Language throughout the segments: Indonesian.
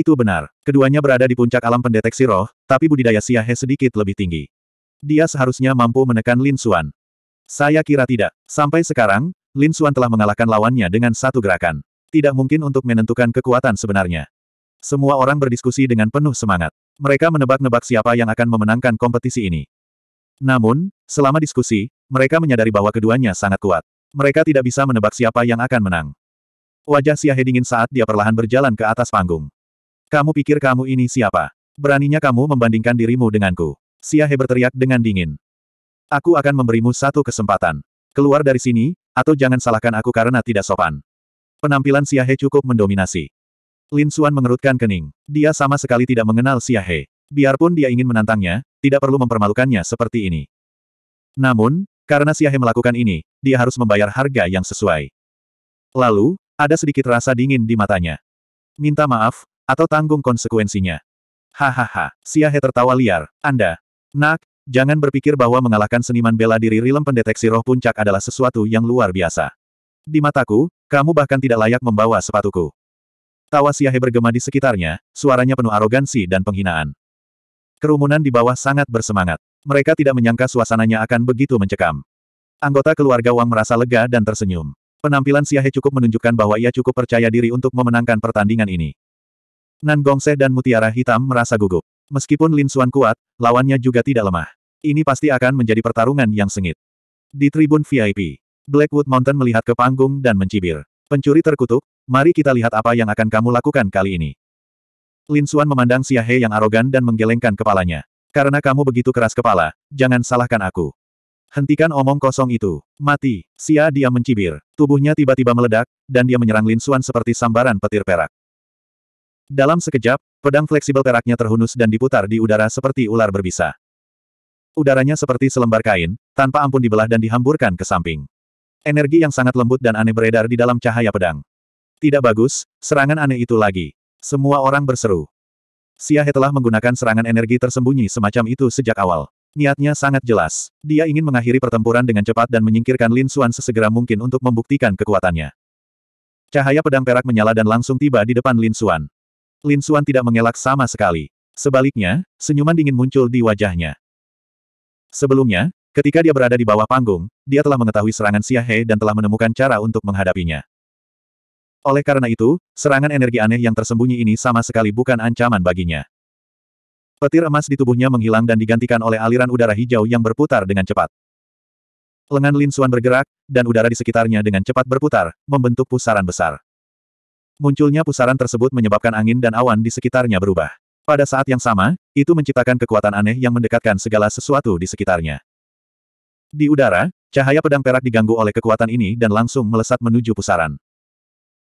Itu benar. Keduanya berada di puncak alam pendeteksi roh, tapi budidaya Siahe sedikit lebih tinggi. Dia seharusnya mampu menekan Lin Xuan. Saya kira tidak. Sampai sekarang, Lin Xuan telah mengalahkan lawannya dengan satu gerakan. Tidak mungkin untuk menentukan kekuatan sebenarnya. Semua orang berdiskusi dengan penuh semangat. Mereka menebak-nebak siapa yang akan memenangkan kompetisi ini. Namun, selama diskusi, mereka menyadari bahwa keduanya sangat kuat. Mereka tidak bisa menebak siapa yang akan menang. Wajah Siahe dingin saat dia perlahan berjalan ke atas panggung. Kamu pikir kamu ini siapa? Beraninya kamu membandingkan dirimu denganku. Siahe berteriak dengan dingin. Aku akan memberimu satu kesempatan. Keluar dari sini, atau jangan salahkan aku karena tidak sopan. Penampilan Siahe cukup mendominasi. Lin Xuan mengerutkan kening. Dia sama sekali tidak mengenal Siahe. Biarpun dia ingin menantangnya, tidak perlu mempermalukannya seperti ini. Namun, karena Siahe melakukan ini, dia harus membayar harga yang sesuai. Lalu, ada sedikit rasa dingin di matanya. Minta maaf, atau tanggung konsekuensinya. Hahaha, Siahe tertawa liar. Anda. Nak, jangan berpikir bahwa mengalahkan seniman bela diri Rilem pendeteksi roh puncak adalah sesuatu yang luar biasa. Di mataku, kamu bahkan tidak layak membawa sepatuku. Tawa Siahe bergema di sekitarnya, suaranya penuh arogansi dan penghinaan. Kerumunan di bawah sangat bersemangat. Mereka tidak menyangka suasananya akan begitu mencekam. Anggota keluarga Wang merasa lega dan tersenyum. Penampilan Siahe cukup menunjukkan bahwa ia cukup percaya diri untuk memenangkan pertandingan ini. Nan Gongse dan Mutiara Hitam merasa gugup. Meskipun Lin Suan kuat, lawannya juga tidak lemah. Ini pasti akan menjadi pertarungan yang sengit. Di tribun VIP, Blackwood Mountain melihat ke panggung dan mencibir. Pencuri terkutuk, mari kita lihat apa yang akan kamu lakukan kali ini. Lin Suan memandang Xia He yang arogan dan menggelengkan kepalanya. Karena kamu begitu keras kepala, jangan salahkan aku. Hentikan omong kosong itu. Mati. Xia dia mencibir. Tubuhnya tiba-tiba meledak, dan dia menyerang Lin Suan seperti sambaran petir perak. Dalam sekejap, pedang fleksibel peraknya terhunus dan diputar di udara seperti ular berbisa. Udaranya seperti selembar kain, tanpa ampun dibelah dan dihamburkan ke samping. Energi yang sangat lembut dan aneh beredar di dalam cahaya pedang. Tidak bagus, serangan aneh itu lagi. Semua orang berseru. Siahe telah menggunakan serangan energi tersembunyi semacam itu sejak awal. Niatnya sangat jelas. Dia ingin mengakhiri pertempuran dengan cepat dan menyingkirkan Lin Xuan sesegera mungkin untuk membuktikan kekuatannya. Cahaya pedang perak menyala dan langsung tiba di depan Lin Xuan. Lin Suan tidak mengelak sama sekali. Sebaliknya, senyuman dingin muncul di wajahnya. Sebelumnya, ketika dia berada di bawah panggung, dia telah mengetahui serangan He dan telah menemukan cara untuk menghadapinya. Oleh karena itu, serangan energi aneh yang tersembunyi ini sama sekali bukan ancaman baginya. Petir emas di tubuhnya menghilang dan digantikan oleh aliran udara hijau yang berputar dengan cepat. Lengan Lin Suan bergerak, dan udara di sekitarnya dengan cepat berputar, membentuk pusaran besar. Munculnya pusaran tersebut menyebabkan angin dan awan di sekitarnya berubah. Pada saat yang sama, itu menciptakan kekuatan aneh yang mendekatkan segala sesuatu di sekitarnya. Di udara, cahaya pedang perak diganggu oleh kekuatan ini dan langsung melesat menuju pusaran.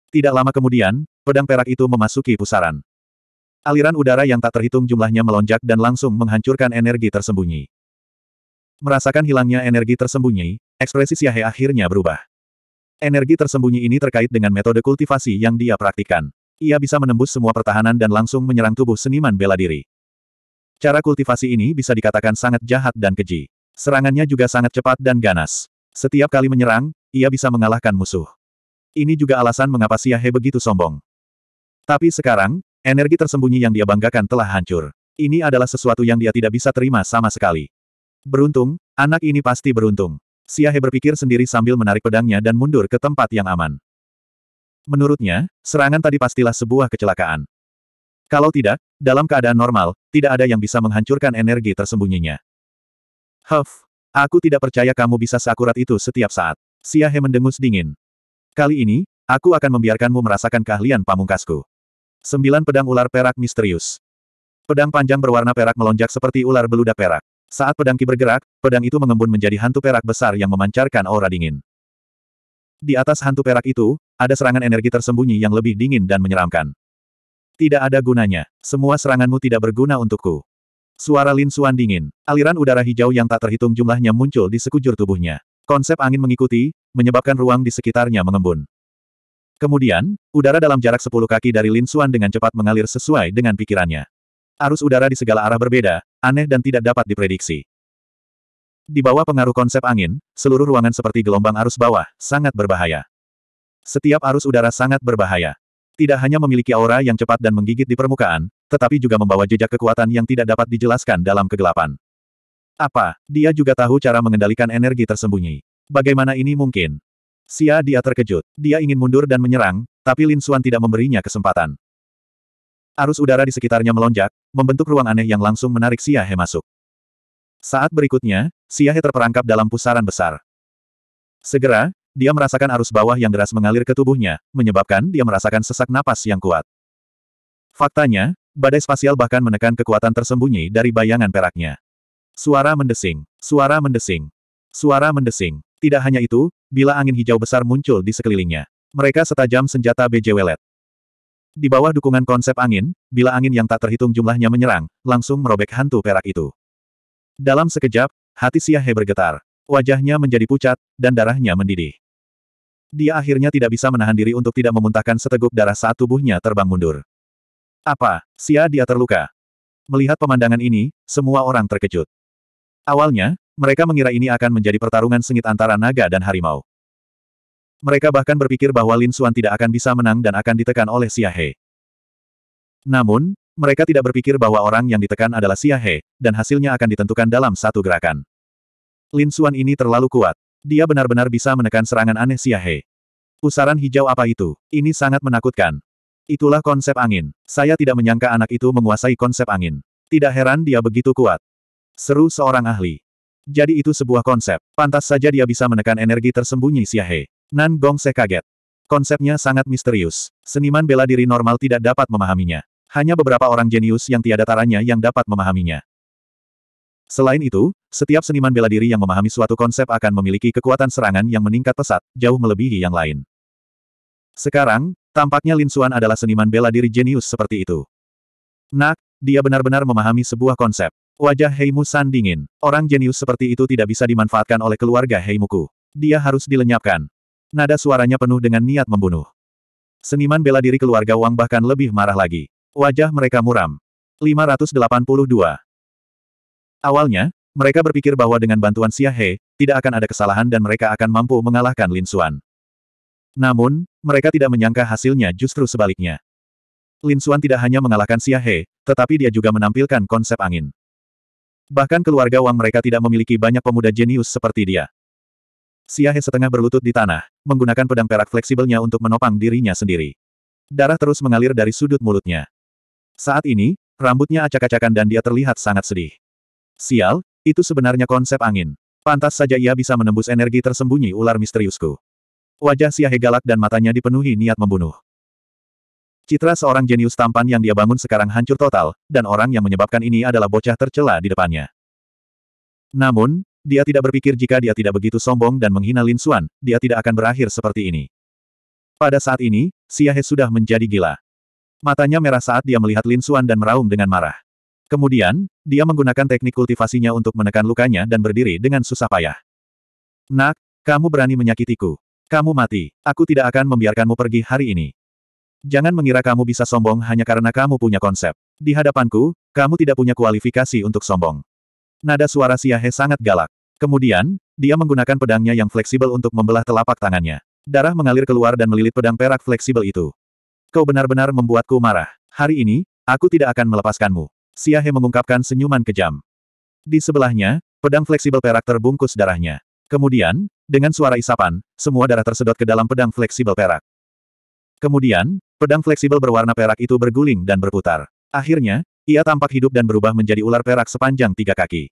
Tidak lama kemudian, pedang perak itu memasuki pusaran. Aliran udara yang tak terhitung jumlahnya melonjak dan langsung menghancurkan energi tersembunyi. Merasakan hilangnya energi tersembunyi, ekspresi Siahe akhirnya berubah. Energi tersembunyi ini terkait dengan metode kultivasi yang dia praktikkan. Ia bisa menembus semua pertahanan dan langsung menyerang tubuh seniman bela diri. Cara kultivasi ini bisa dikatakan sangat jahat dan keji. Serangannya juga sangat cepat dan ganas. Setiap kali menyerang, ia bisa mengalahkan musuh. Ini juga alasan mengapa Siahe begitu sombong. Tapi sekarang, energi tersembunyi yang dia banggakan telah hancur. Ini adalah sesuatu yang dia tidak bisa terima sama sekali. Beruntung, anak ini pasti beruntung. Siahe berpikir sendiri sambil menarik pedangnya dan mundur ke tempat yang aman. Menurutnya, serangan tadi pastilah sebuah kecelakaan. Kalau tidak, dalam keadaan normal, tidak ada yang bisa menghancurkan energi tersembunyinya. Huff, aku tidak percaya kamu bisa seakurat itu setiap saat. Siahe mendengus dingin. Kali ini, aku akan membiarkanmu merasakan keahlian pamungkasku. Sembilan pedang ular perak misterius. Pedang panjang berwarna perak melonjak seperti ular beludak perak. Saat pedang Ki bergerak, pedang itu mengembun menjadi hantu perak besar yang memancarkan aura dingin. Di atas hantu perak itu, ada serangan energi tersembunyi yang lebih dingin dan menyeramkan. Tidak ada gunanya. Semua seranganmu tidak berguna untukku. Suara Lin Suan dingin. Aliran udara hijau yang tak terhitung jumlahnya muncul di sekujur tubuhnya. Konsep angin mengikuti, menyebabkan ruang di sekitarnya mengembun. Kemudian, udara dalam jarak 10 kaki dari Lin Suan dengan cepat mengalir sesuai dengan pikirannya. Arus udara di segala arah berbeda, aneh dan tidak dapat diprediksi. Di bawah pengaruh konsep angin, seluruh ruangan seperti gelombang arus bawah, sangat berbahaya. Setiap arus udara sangat berbahaya. Tidak hanya memiliki aura yang cepat dan menggigit di permukaan, tetapi juga membawa jejak kekuatan yang tidak dapat dijelaskan dalam kegelapan. Apa, dia juga tahu cara mengendalikan energi tersembunyi. Bagaimana ini mungkin? Sia dia terkejut. Dia ingin mundur dan menyerang, tapi Lin Suan tidak memberinya kesempatan. Arus udara di sekitarnya melonjak, membentuk ruang aneh yang langsung menarik Siahe masuk. Saat berikutnya, Siahe terperangkap dalam pusaran besar. Segera, dia merasakan arus bawah yang deras mengalir ke tubuhnya, menyebabkan dia merasakan sesak napas yang kuat. Faktanya, badai spasial bahkan menekan kekuatan tersembunyi dari bayangan peraknya. Suara mendesing, suara mendesing, suara mendesing. Tidak hanya itu, bila angin hijau besar muncul di sekelilingnya. Mereka setajam senjata BJ Welet. Di bawah dukungan konsep angin, bila angin yang tak terhitung jumlahnya menyerang, langsung merobek hantu perak itu. Dalam sekejap, hati Siahe bergetar. Wajahnya menjadi pucat, dan darahnya mendidih. Dia akhirnya tidak bisa menahan diri untuk tidak memuntahkan seteguk darah saat tubuhnya terbang mundur. Apa, sia dia terluka? Melihat pemandangan ini, semua orang terkejut. Awalnya, mereka mengira ini akan menjadi pertarungan sengit antara naga dan harimau. Mereka bahkan berpikir bahwa Lin Xuan tidak akan bisa menang dan akan ditekan oleh Xia He. Namun, mereka tidak berpikir bahwa orang yang ditekan adalah Xia He, dan hasilnya akan ditentukan dalam satu gerakan. Lin Xuan ini terlalu kuat. Dia benar-benar bisa menekan serangan aneh Xia He. Pusaran hijau apa itu? Ini sangat menakutkan. Itulah konsep angin. Saya tidak menyangka anak itu menguasai konsep angin. Tidak heran dia begitu kuat. Seru seorang ahli. Jadi itu sebuah konsep. Pantas saja dia bisa menekan energi tersembunyi Xia He. Nan Se kaget. Konsepnya sangat misterius. Seniman bela diri normal tidak dapat memahaminya. Hanya beberapa orang jenius yang tiada taranya yang dapat memahaminya. Selain itu, setiap seniman bela diri yang memahami suatu konsep akan memiliki kekuatan serangan yang meningkat pesat, jauh melebihi yang lain. Sekarang, tampaknya Lin Xuan adalah seniman bela diri jenius seperti itu. Nak, dia benar-benar memahami sebuah konsep. Wajah Heimu San dingin. Orang jenius seperti itu tidak bisa dimanfaatkan oleh keluarga Heimuku. Dia harus dilenyapkan. Nada suaranya penuh dengan niat membunuh. Seniman bela diri keluarga Wang bahkan lebih marah lagi. Wajah mereka muram. 582. Awalnya, mereka berpikir bahwa dengan bantuan Xia He, tidak akan ada kesalahan dan mereka akan mampu mengalahkan Lin Xuan. Namun, mereka tidak menyangka hasilnya justru sebaliknya. Lin Xuan tidak hanya mengalahkan Xia He, tetapi dia juga menampilkan konsep angin. Bahkan keluarga Wang mereka tidak memiliki banyak pemuda jenius seperti dia. Siahe setengah berlutut di tanah, menggunakan pedang perak fleksibelnya untuk menopang dirinya sendiri. Darah terus mengalir dari sudut mulutnya. Saat ini, rambutnya acak-acakan dan dia terlihat sangat sedih. Sial, itu sebenarnya konsep angin. Pantas saja ia bisa menembus energi tersembunyi ular misteriusku. Wajah Siahe galak dan matanya dipenuhi niat membunuh. Citra seorang jenius tampan yang dia bangun sekarang hancur total, dan orang yang menyebabkan ini adalah bocah tercela di depannya. Namun, dia tidak berpikir jika dia tidak begitu sombong dan menghina Lin Xuan, dia tidak akan berakhir seperti ini. Pada saat ini, Siahe sudah menjadi gila. Matanya merah saat dia melihat Lin Xuan dan meraung dengan marah. Kemudian, dia menggunakan teknik kultivasinya untuk menekan lukanya dan berdiri dengan susah payah. Nak, kamu berani menyakitiku. Kamu mati. Aku tidak akan membiarkanmu pergi hari ini. Jangan mengira kamu bisa sombong hanya karena kamu punya konsep. Di hadapanku, kamu tidak punya kualifikasi untuk sombong. Nada suara Siahe sangat galak. Kemudian, dia menggunakan pedangnya yang fleksibel untuk membelah telapak tangannya. Darah mengalir keluar dan melilit pedang perak fleksibel itu. Kau benar-benar membuatku marah. Hari ini, aku tidak akan melepaskanmu. Siahe mengungkapkan senyuman kejam. Di sebelahnya, pedang fleksibel perak terbungkus darahnya. Kemudian, dengan suara isapan, semua darah tersedot ke dalam pedang fleksibel perak. Kemudian, pedang fleksibel berwarna perak itu berguling dan berputar. Akhirnya, ia tampak hidup dan berubah menjadi ular perak sepanjang tiga kaki.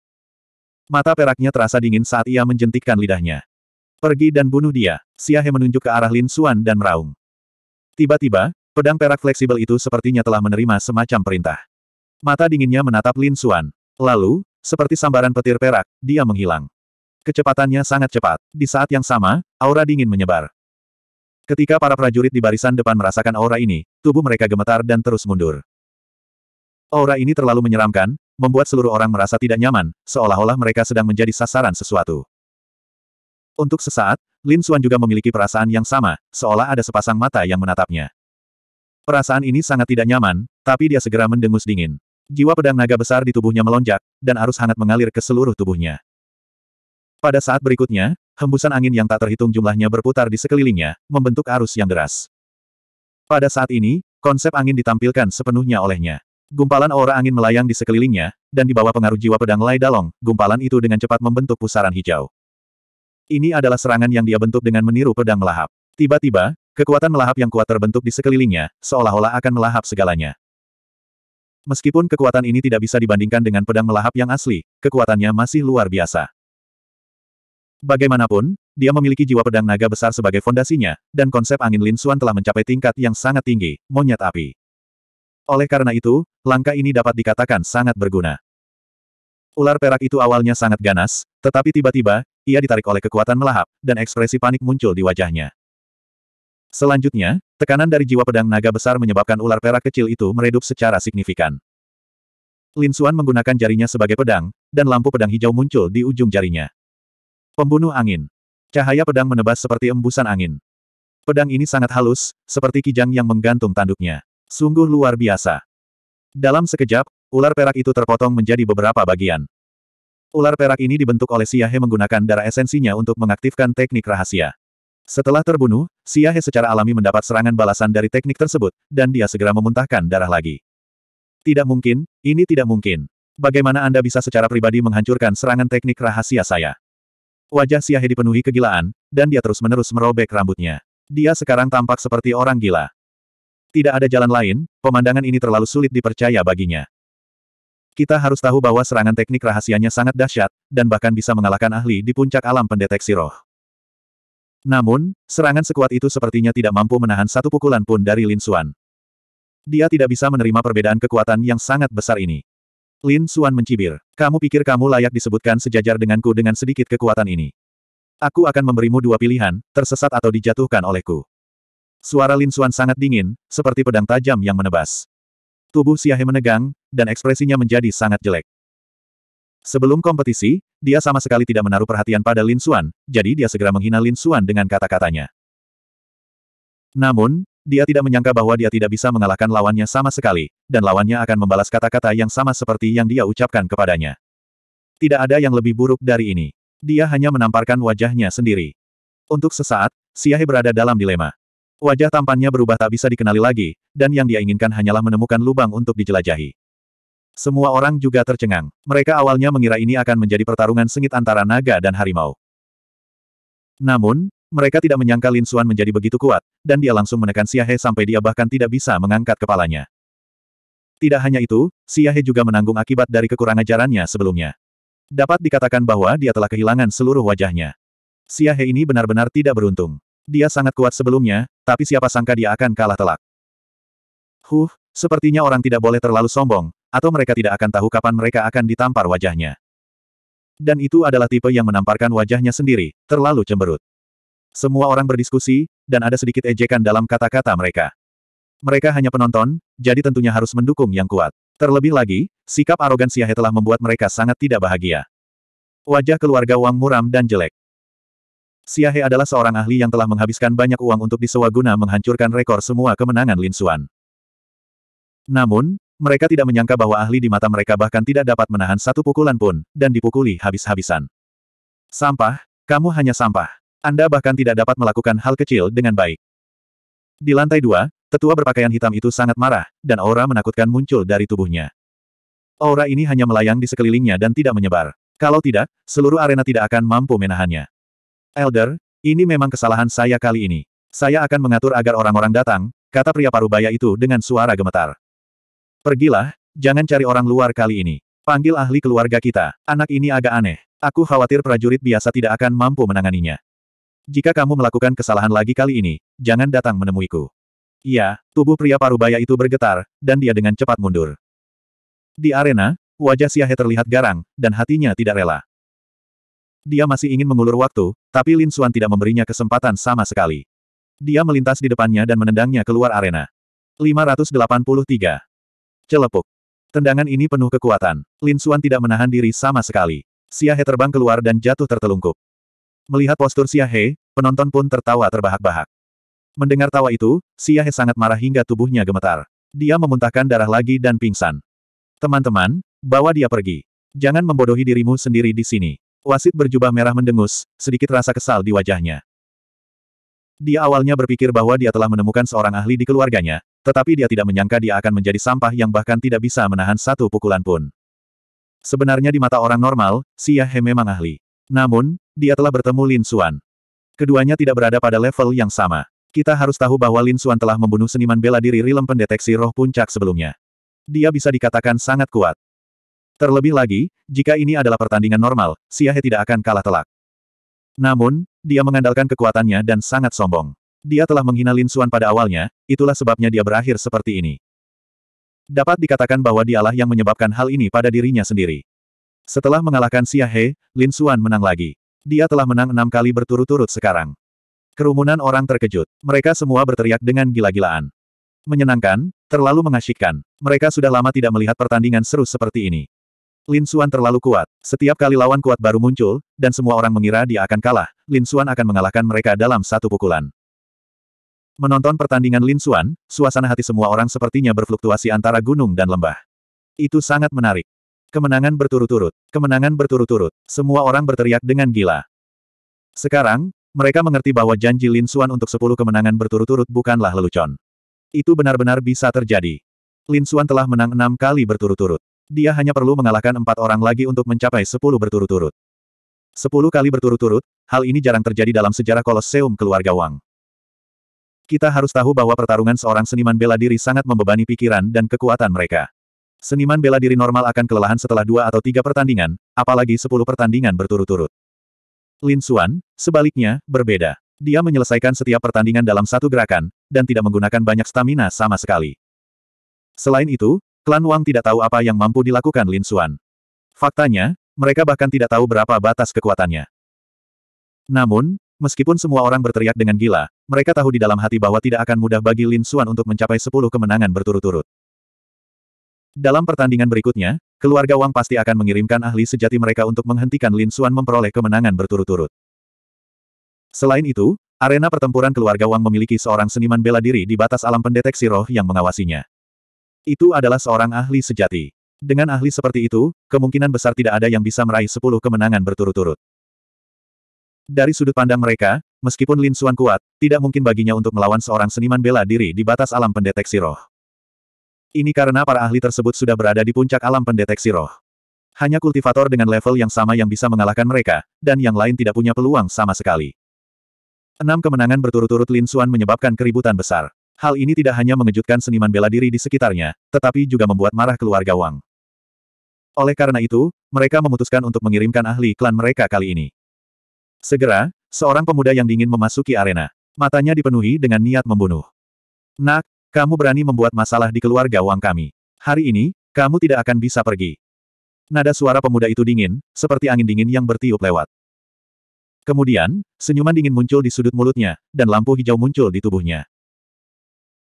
Mata peraknya terasa dingin saat ia menjentikkan lidahnya. Pergi dan bunuh dia, Siahe menunjuk ke arah Lin Suan dan meraung. Tiba-tiba, pedang perak fleksibel itu sepertinya telah menerima semacam perintah. Mata dinginnya menatap Lin Suan, Lalu, seperti sambaran petir perak, dia menghilang. Kecepatannya sangat cepat. Di saat yang sama, aura dingin menyebar. Ketika para prajurit di barisan depan merasakan aura ini, tubuh mereka gemetar dan terus mundur. Aura ini terlalu menyeramkan, membuat seluruh orang merasa tidak nyaman, seolah-olah mereka sedang menjadi sasaran sesuatu. Untuk sesaat, Lin Xuan juga memiliki perasaan yang sama, seolah ada sepasang mata yang menatapnya. Perasaan ini sangat tidak nyaman, tapi dia segera mendengus dingin. Jiwa pedang naga besar di tubuhnya melonjak, dan arus hangat mengalir ke seluruh tubuhnya. Pada saat berikutnya, hembusan angin yang tak terhitung jumlahnya berputar di sekelilingnya, membentuk arus yang deras. Pada saat ini, konsep angin ditampilkan sepenuhnya olehnya. Gumpalan aura angin melayang di sekelilingnya, dan di bawah pengaruh jiwa pedang Lai Dalong, gumpalan itu dengan cepat membentuk pusaran hijau. Ini adalah serangan yang dia bentuk dengan meniru pedang melahap. Tiba-tiba, kekuatan melahap yang kuat terbentuk di sekelilingnya, seolah-olah akan melahap segalanya. Meskipun kekuatan ini tidak bisa dibandingkan dengan pedang melahap yang asli, kekuatannya masih luar biasa. Bagaimanapun, dia memiliki jiwa pedang naga besar sebagai fondasinya, dan konsep angin Lin Xuan telah mencapai tingkat yang sangat tinggi, monyet api. Oleh karena itu, langkah ini dapat dikatakan sangat berguna. Ular perak itu awalnya sangat ganas, tetapi tiba-tiba, ia ditarik oleh kekuatan melahap, dan ekspresi panik muncul di wajahnya. Selanjutnya, tekanan dari jiwa pedang naga besar menyebabkan ular perak kecil itu meredup secara signifikan. Lin Xuan menggunakan jarinya sebagai pedang, dan lampu pedang hijau muncul di ujung jarinya. Pembunuh angin. Cahaya pedang menebas seperti embusan angin. Pedang ini sangat halus, seperti kijang yang menggantung tanduknya. Sungguh luar biasa. Dalam sekejap, ular perak itu terpotong menjadi beberapa bagian. Ular perak ini dibentuk oleh Siahe menggunakan darah esensinya untuk mengaktifkan teknik rahasia. Setelah terbunuh, Siahe secara alami mendapat serangan balasan dari teknik tersebut, dan dia segera memuntahkan darah lagi. Tidak mungkin, ini tidak mungkin. Bagaimana Anda bisa secara pribadi menghancurkan serangan teknik rahasia saya? Wajah Siahe dipenuhi kegilaan, dan dia terus-menerus merobek rambutnya. Dia sekarang tampak seperti orang gila. Tidak ada jalan lain, pemandangan ini terlalu sulit dipercaya baginya. Kita harus tahu bahwa serangan teknik rahasianya sangat dahsyat, dan bahkan bisa mengalahkan ahli di puncak alam pendeteksi roh. Namun, serangan sekuat itu sepertinya tidak mampu menahan satu pukulan pun dari Lin Xuan. Dia tidak bisa menerima perbedaan kekuatan yang sangat besar ini. Lin Xuan mencibir. Kamu pikir kamu layak disebutkan sejajar denganku dengan sedikit kekuatan ini? Aku akan memberimu dua pilihan, tersesat atau dijatuhkan olehku. Suara Lin Xuan sangat dingin, seperti pedang tajam yang menebas. Tubuh Siahe menegang, dan ekspresinya menjadi sangat jelek. Sebelum kompetisi, dia sama sekali tidak menaruh perhatian pada Lin Xuan, jadi dia segera menghina Lin Xuan dengan kata-katanya. Namun, dia tidak menyangka bahwa dia tidak bisa mengalahkan lawannya sama sekali, dan lawannya akan membalas kata-kata yang sama seperti yang dia ucapkan kepadanya. Tidak ada yang lebih buruk dari ini. Dia hanya menamparkan wajahnya sendiri. Untuk sesaat, Siahe berada dalam dilema. Wajah tampannya berubah tak bisa dikenali lagi, dan yang dia inginkan hanyalah menemukan lubang untuk dijelajahi. Semua orang juga tercengang. Mereka awalnya mengira ini akan menjadi pertarungan sengit antara naga dan harimau. Namun, mereka tidak menyangka Lin Xuan menjadi begitu kuat, dan dia langsung menekan Siahe sampai dia bahkan tidak bisa mengangkat kepalanya. Tidak hanya itu, Siahe juga menanggung akibat dari kekurangan jarannya sebelumnya. Dapat dikatakan bahwa dia telah kehilangan seluruh wajahnya. Siahe ini benar-benar tidak beruntung. Dia sangat kuat sebelumnya, tapi siapa sangka dia akan kalah telak. Huh, sepertinya orang tidak boleh terlalu sombong, atau mereka tidak akan tahu kapan mereka akan ditampar wajahnya. Dan itu adalah tipe yang menamparkan wajahnya sendiri, terlalu cemberut. Semua orang berdiskusi, dan ada sedikit ejekan dalam kata-kata mereka. Mereka hanya penonton, jadi tentunya harus mendukung yang kuat. Terlebih lagi, sikap arogan Siahe telah membuat mereka sangat tidak bahagia. Wajah keluarga Wang muram dan jelek. Siahe adalah seorang ahli yang telah menghabiskan banyak uang untuk disewa guna menghancurkan rekor semua kemenangan Lin Xuan. Namun, mereka tidak menyangka bahwa ahli di mata mereka bahkan tidak dapat menahan satu pukulan pun, dan dipukuli habis-habisan. Sampah, kamu hanya sampah. Anda bahkan tidak dapat melakukan hal kecil dengan baik. Di lantai dua, tetua berpakaian hitam itu sangat marah, dan aura menakutkan muncul dari tubuhnya. Aura ini hanya melayang di sekelilingnya dan tidak menyebar. Kalau tidak, seluruh arena tidak akan mampu menahannya. Elder, ini memang kesalahan saya kali ini. Saya akan mengatur agar orang-orang datang, kata pria parubaya itu dengan suara gemetar. Pergilah, jangan cari orang luar kali ini. Panggil ahli keluarga kita. Anak ini agak aneh. Aku khawatir prajurit biasa tidak akan mampu menanganinya. Jika kamu melakukan kesalahan lagi kali ini, jangan datang menemuiku. Iya, tubuh pria parubaya itu bergetar, dan dia dengan cepat mundur. Di arena, wajah Siahe terlihat garang, dan hatinya tidak rela. Dia masih ingin mengulur waktu, tapi Lin Suan tidak memberinya kesempatan sama sekali. Dia melintas di depannya dan menendangnya keluar arena. 583. Celepuk. Tendangan ini penuh kekuatan. Lin Suan tidak menahan diri sama sekali. Xia He terbang keluar dan jatuh tertelungkup. Melihat postur Xia He, penonton pun tertawa terbahak-bahak. Mendengar tawa itu, Xia He sangat marah hingga tubuhnya gemetar. Dia memuntahkan darah lagi dan pingsan. Teman-teman, bawa dia pergi. Jangan membodohi dirimu sendiri di sini. Wasit berjubah merah mendengus, sedikit rasa kesal di wajahnya. Dia awalnya berpikir bahwa dia telah menemukan seorang ahli di keluarganya, tetapi dia tidak menyangka dia akan menjadi sampah yang bahkan tidak bisa menahan satu pukulan pun. Sebenarnya di mata orang normal, si Yahe memang ahli. Namun, dia telah bertemu Lin Xuan. Keduanya tidak berada pada level yang sama. Kita harus tahu bahwa Lin Xuan telah membunuh seniman bela diri Rilem pendeteksi roh puncak sebelumnya. Dia bisa dikatakan sangat kuat. Terlebih lagi, jika ini adalah pertandingan normal, Siahe tidak akan kalah telak. Namun, dia mengandalkan kekuatannya dan sangat sombong. Dia telah menghina Lin Suan pada awalnya, itulah sebabnya dia berakhir seperti ini. Dapat dikatakan bahwa dialah yang menyebabkan hal ini pada dirinya sendiri. Setelah mengalahkan Siahe, Lin Suan menang lagi. Dia telah menang enam kali berturut-turut sekarang. Kerumunan orang terkejut. Mereka semua berteriak dengan gila-gilaan. Menyenangkan, terlalu mengasyikkan. Mereka sudah lama tidak melihat pertandingan seru seperti ini. Lin Xuan terlalu kuat. Setiap kali lawan kuat baru muncul, dan semua orang mengira dia akan kalah, Lin Xuan akan mengalahkan mereka dalam satu pukulan. Menonton pertandingan Lin Xuan, suasana hati semua orang sepertinya berfluktuasi antara gunung dan lembah. Itu sangat menarik. Kemenangan berturut-turut, kemenangan berturut-turut, semua orang berteriak dengan gila. Sekarang, mereka mengerti bahwa janji Lin Xuan untuk sepuluh kemenangan berturut-turut bukanlah lelucon. Itu benar-benar bisa terjadi. Lin Xuan telah menang enam kali berturut-turut. Dia hanya perlu mengalahkan empat orang lagi untuk mencapai sepuluh berturut-turut. Sepuluh kali berturut-turut, hal ini jarang terjadi dalam sejarah Koloseum keluarga Wang. Kita harus tahu bahwa pertarungan seorang seniman bela diri sangat membebani pikiran dan kekuatan mereka. Seniman bela diri normal akan kelelahan setelah dua atau tiga pertandingan, apalagi sepuluh pertandingan berturut-turut. Lin Xuan, sebaliknya, berbeda. Dia menyelesaikan setiap pertandingan dalam satu gerakan, dan tidak menggunakan banyak stamina sama sekali. Selain itu, Klan Wang tidak tahu apa yang mampu dilakukan Lin Xuan. Faktanya, mereka bahkan tidak tahu berapa batas kekuatannya. Namun, meskipun semua orang berteriak dengan gila, mereka tahu di dalam hati bahwa tidak akan mudah bagi Lin Xuan untuk mencapai sepuluh kemenangan berturut-turut. Dalam pertandingan berikutnya, keluarga Wang pasti akan mengirimkan ahli sejati mereka untuk menghentikan Lin Xuan memperoleh kemenangan berturut-turut. Selain itu, arena pertempuran keluarga Wang memiliki seorang seniman bela diri di batas alam pendeteksi roh yang mengawasinya. Itu adalah seorang ahli sejati. Dengan ahli seperti itu, kemungkinan besar tidak ada yang bisa meraih sepuluh kemenangan berturut-turut. Dari sudut pandang mereka, meskipun Lin Xuan kuat, tidak mungkin baginya untuk melawan seorang seniman bela diri di batas alam pendeteksi roh. Ini karena para ahli tersebut sudah berada di puncak alam pendeteksi roh. Hanya kultivator dengan level yang sama yang bisa mengalahkan mereka, dan yang lain tidak punya peluang sama sekali. Enam kemenangan berturut-turut Lin Xuan menyebabkan keributan besar. Hal ini tidak hanya mengejutkan seniman bela diri di sekitarnya, tetapi juga membuat marah keluarga Wang. Oleh karena itu, mereka memutuskan untuk mengirimkan ahli klan mereka kali ini. Segera, seorang pemuda yang dingin memasuki arena. Matanya dipenuhi dengan niat membunuh. Nak, kamu berani membuat masalah di keluarga Wang kami. Hari ini, kamu tidak akan bisa pergi. Nada suara pemuda itu dingin, seperti angin dingin yang bertiup lewat. Kemudian, senyuman dingin muncul di sudut mulutnya, dan lampu hijau muncul di tubuhnya.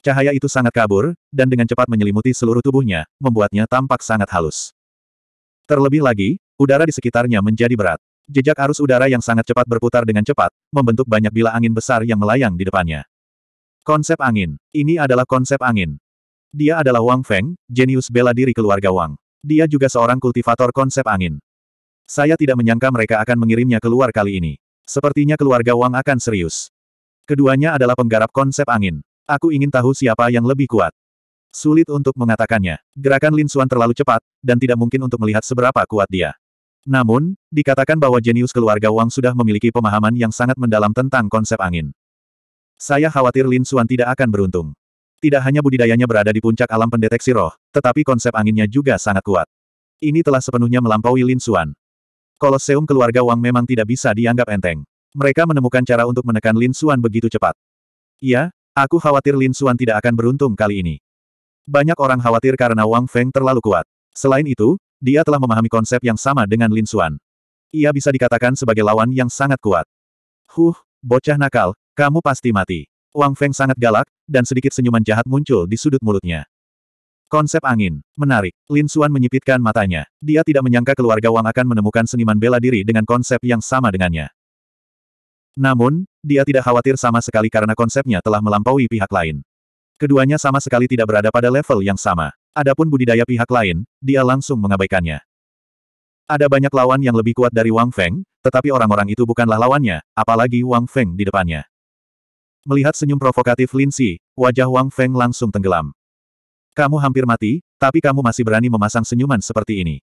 Cahaya itu sangat kabur, dan dengan cepat menyelimuti seluruh tubuhnya, membuatnya tampak sangat halus. Terlebih lagi, udara di sekitarnya menjadi berat. Jejak arus udara yang sangat cepat berputar dengan cepat, membentuk banyak bila angin besar yang melayang di depannya. Konsep angin. Ini adalah konsep angin. Dia adalah Wang Feng, jenius bela diri keluarga Wang. Dia juga seorang kultivator konsep angin. Saya tidak menyangka mereka akan mengirimnya keluar kali ini. Sepertinya keluarga Wang akan serius. Keduanya adalah penggarap konsep angin. Aku ingin tahu siapa yang lebih kuat. Sulit untuk mengatakannya. Gerakan Lin Suan terlalu cepat, dan tidak mungkin untuk melihat seberapa kuat dia. Namun, dikatakan bahwa jenius keluarga Wang sudah memiliki pemahaman yang sangat mendalam tentang konsep angin. Saya khawatir Lin Suan tidak akan beruntung. Tidak hanya budidayanya berada di puncak alam pendeteksi roh, tetapi konsep anginnya juga sangat kuat. Ini telah sepenuhnya melampaui Lin Suan. Koloseum keluarga Wang memang tidak bisa dianggap enteng. Mereka menemukan cara untuk menekan Lin Suan begitu cepat. Iya, Aku khawatir Lin Suan tidak akan beruntung kali ini. Banyak orang khawatir karena Wang Feng terlalu kuat. Selain itu, dia telah memahami konsep yang sama dengan Lin Suan. Ia bisa dikatakan sebagai lawan yang sangat kuat. Huh, bocah nakal, kamu pasti mati. Wang Feng sangat galak, dan sedikit senyuman jahat muncul di sudut mulutnya. Konsep angin. Menarik. Lin Suan menyipitkan matanya. Dia tidak menyangka keluarga Wang akan menemukan seniman bela diri dengan konsep yang sama dengannya. Namun, dia tidak khawatir sama sekali karena konsepnya telah melampaui pihak lain. Keduanya sama sekali tidak berada pada level yang sama. Adapun budidaya pihak lain, dia langsung mengabaikannya. Ada banyak lawan yang lebih kuat dari Wang Feng, tetapi orang-orang itu bukanlah lawannya, apalagi Wang Feng di depannya. Melihat senyum provokatif Lin Xi, wajah Wang Feng langsung tenggelam. Kamu hampir mati, tapi kamu masih berani memasang senyuman seperti ini.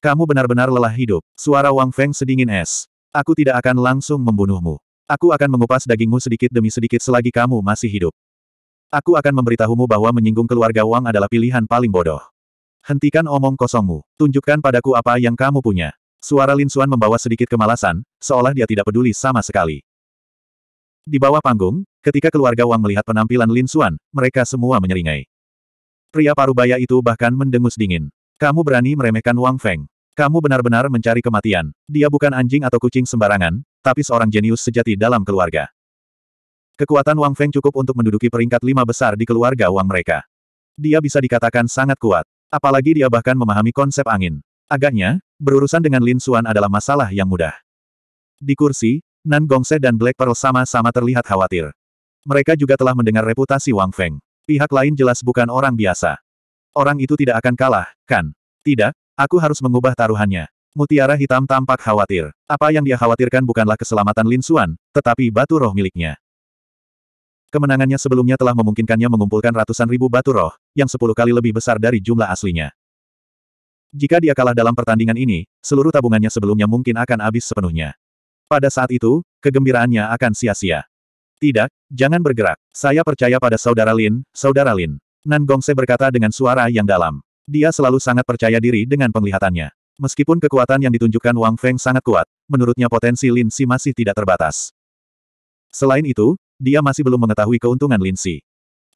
Kamu benar-benar lelah hidup. Suara Wang Feng sedingin es. Aku tidak akan langsung membunuhmu. Aku akan mengupas dagingmu sedikit demi sedikit selagi kamu masih hidup. Aku akan memberitahumu bahwa menyinggung keluarga Wang adalah pilihan paling bodoh. Hentikan omong kosongmu, tunjukkan padaku apa yang kamu punya. Suara Lin Xuan membawa sedikit kemalasan, seolah dia tidak peduli sama sekali. Di bawah panggung, ketika keluarga Wang melihat penampilan Lin Xuan, mereka semua menyeringai. Pria parubaya itu bahkan mendengus dingin. Kamu berani meremehkan Wang Feng. Kamu benar-benar mencari kematian. Dia bukan anjing atau kucing sembarangan, tapi seorang jenius sejati dalam keluarga. Kekuatan Wang Feng cukup untuk menduduki peringkat lima besar di keluarga Wang mereka. Dia bisa dikatakan sangat kuat. Apalagi dia bahkan memahami konsep angin. Agaknya, berurusan dengan Lin Xuan adalah masalah yang mudah. Di kursi, Nan Gongse dan Black Pearl sama-sama terlihat khawatir. Mereka juga telah mendengar reputasi Wang Feng. Pihak lain jelas bukan orang biasa. Orang itu tidak akan kalah, kan? Tidak, aku harus mengubah taruhannya. Mutiara hitam tampak khawatir. Apa yang dia khawatirkan bukanlah keselamatan Lin Xuan, tetapi batu roh miliknya. Kemenangannya sebelumnya telah memungkinkannya mengumpulkan ratusan ribu batu roh, yang sepuluh kali lebih besar dari jumlah aslinya. Jika dia kalah dalam pertandingan ini, seluruh tabungannya sebelumnya mungkin akan habis sepenuhnya. Pada saat itu, kegembiraannya akan sia-sia. Tidak, jangan bergerak. Saya percaya pada saudara Lin, saudara Lin. Nan Gongse berkata dengan suara yang dalam. Dia selalu sangat percaya diri dengan penglihatannya. Meskipun kekuatan yang ditunjukkan Wang Feng sangat kuat, menurutnya potensi Lin Si masih tidak terbatas. Selain itu, dia masih belum mengetahui keuntungan Lin Si.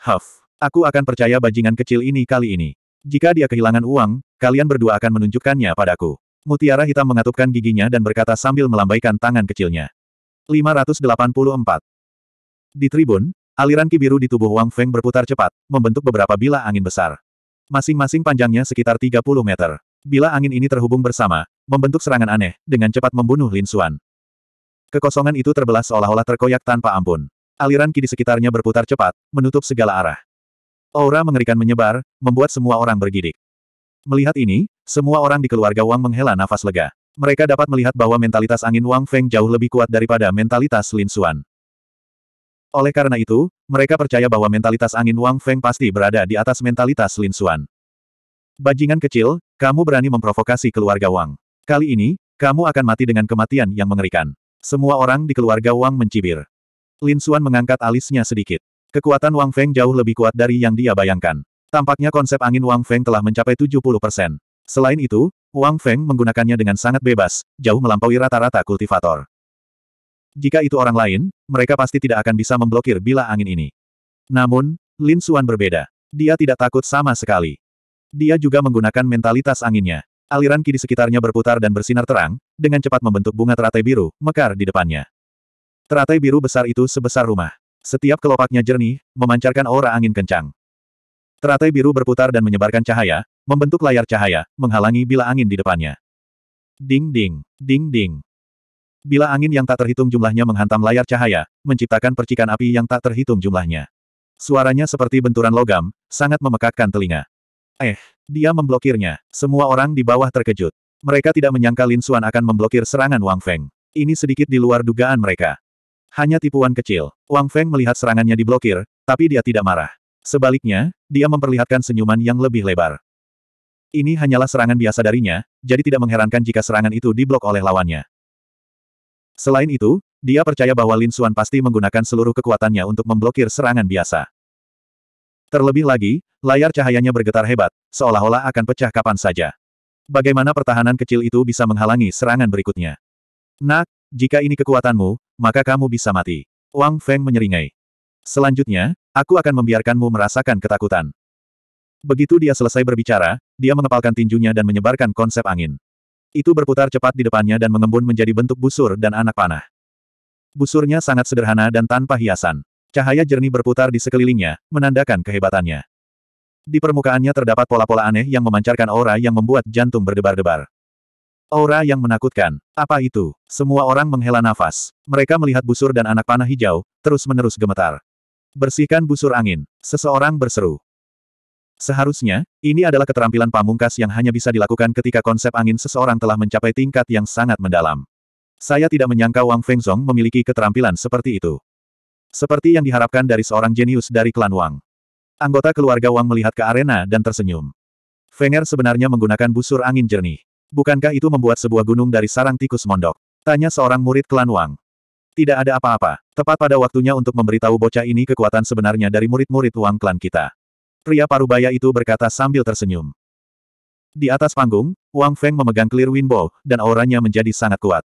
Huff, aku akan percaya bajingan kecil ini kali ini. Jika dia kehilangan uang, kalian berdua akan menunjukkannya padaku. Mutiara hitam mengatupkan giginya dan berkata sambil melambaikan tangan kecilnya. 584. Di tribun, aliran ki biru di tubuh Wang Feng berputar cepat, membentuk beberapa bila angin besar. Masing-masing panjangnya sekitar 30 meter. Bila angin ini terhubung bersama, membentuk serangan aneh, dengan cepat membunuh Lin Xuan. Kekosongan itu terbelah seolah-olah terkoyak tanpa ampun. Aliran ki di sekitarnya berputar cepat, menutup segala arah. Aura mengerikan menyebar, membuat semua orang bergidik. Melihat ini, semua orang di keluarga Wang menghela nafas lega. Mereka dapat melihat bahwa mentalitas angin Wang Feng jauh lebih kuat daripada mentalitas Lin Xuan. Oleh karena itu, mereka percaya bahwa mentalitas angin Wang Feng pasti berada di atas mentalitas Lin Xuan. Bajingan kecil, kamu berani memprovokasi keluarga Wang. Kali ini, kamu akan mati dengan kematian yang mengerikan. Semua orang di keluarga Wang mencibir. Lin Xuan mengangkat alisnya sedikit. Kekuatan Wang Feng jauh lebih kuat dari yang dia bayangkan. Tampaknya konsep angin Wang Feng telah mencapai 70 persen. Selain itu, Wang Feng menggunakannya dengan sangat bebas, jauh melampaui rata-rata kultivator. Jika itu orang lain, mereka pasti tidak akan bisa memblokir bila angin ini. Namun, Lin Xuan berbeda. Dia tidak takut sama sekali. Dia juga menggunakan mentalitas anginnya. Aliran ki di sekitarnya berputar dan bersinar terang, dengan cepat membentuk bunga teratai biru, mekar di depannya. Teratai biru besar itu sebesar rumah. Setiap kelopaknya jernih, memancarkan aura angin kencang. Teratai biru berputar dan menyebarkan cahaya, membentuk layar cahaya, menghalangi bila angin di depannya. Ding ding, ding ding. Bila angin yang tak terhitung jumlahnya menghantam layar cahaya, menciptakan percikan api yang tak terhitung jumlahnya. Suaranya seperti benturan logam, sangat memekakkan telinga. Eh, dia memblokirnya. Semua orang di bawah terkejut. Mereka tidak menyangka Lin Xuan akan memblokir serangan Wang Feng. Ini sedikit di luar dugaan mereka. Hanya tipuan kecil. Wang Feng melihat serangannya diblokir, tapi dia tidak marah. Sebaliknya, dia memperlihatkan senyuman yang lebih lebar. Ini hanyalah serangan biasa darinya, jadi tidak mengherankan jika serangan itu diblok oleh lawannya. Selain itu, dia percaya bahwa Lin Xuan pasti menggunakan seluruh kekuatannya untuk memblokir serangan biasa. Terlebih lagi, Layar cahayanya bergetar hebat, seolah-olah akan pecah kapan saja. Bagaimana pertahanan kecil itu bisa menghalangi serangan berikutnya? Nak, jika ini kekuatanmu, maka kamu bisa mati. Wang Feng menyeringai. Selanjutnya, aku akan membiarkanmu merasakan ketakutan. Begitu dia selesai berbicara, dia mengepalkan tinjunya dan menyebarkan konsep angin. Itu berputar cepat di depannya dan mengembun menjadi bentuk busur dan anak panah. Busurnya sangat sederhana dan tanpa hiasan. Cahaya jernih berputar di sekelilingnya, menandakan kehebatannya. Di permukaannya terdapat pola-pola aneh yang memancarkan aura yang membuat jantung berdebar-debar. Aura yang menakutkan. Apa itu? Semua orang menghela nafas. Mereka melihat busur dan anak panah hijau, terus-menerus gemetar. Bersihkan busur angin. Seseorang berseru. Seharusnya, ini adalah keterampilan pamungkas yang hanya bisa dilakukan ketika konsep angin seseorang telah mencapai tingkat yang sangat mendalam. Saya tidak menyangka Wang Fengzong memiliki keterampilan seperti itu. Seperti yang diharapkan dari seorang jenius dari klan Wang. Anggota keluarga Wang melihat ke arena dan tersenyum. Fenger sebenarnya menggunakan busur angin jernih. Bukankah itu membuat sebuah gunung dari sarang tikus mondok? Tanya seorang murid klan Wang. Tidak ada apa-apa. Tepat pada waktunya untuk memberitahu bocah ini kekuatan sebenarnya dari murid-murid Wang klan kita. Pria parubaya itu berkata sambil tersenyum. Di atas panggung, Wang Feng memegang clear wind bow, dan auranya menjadi sangat kuat.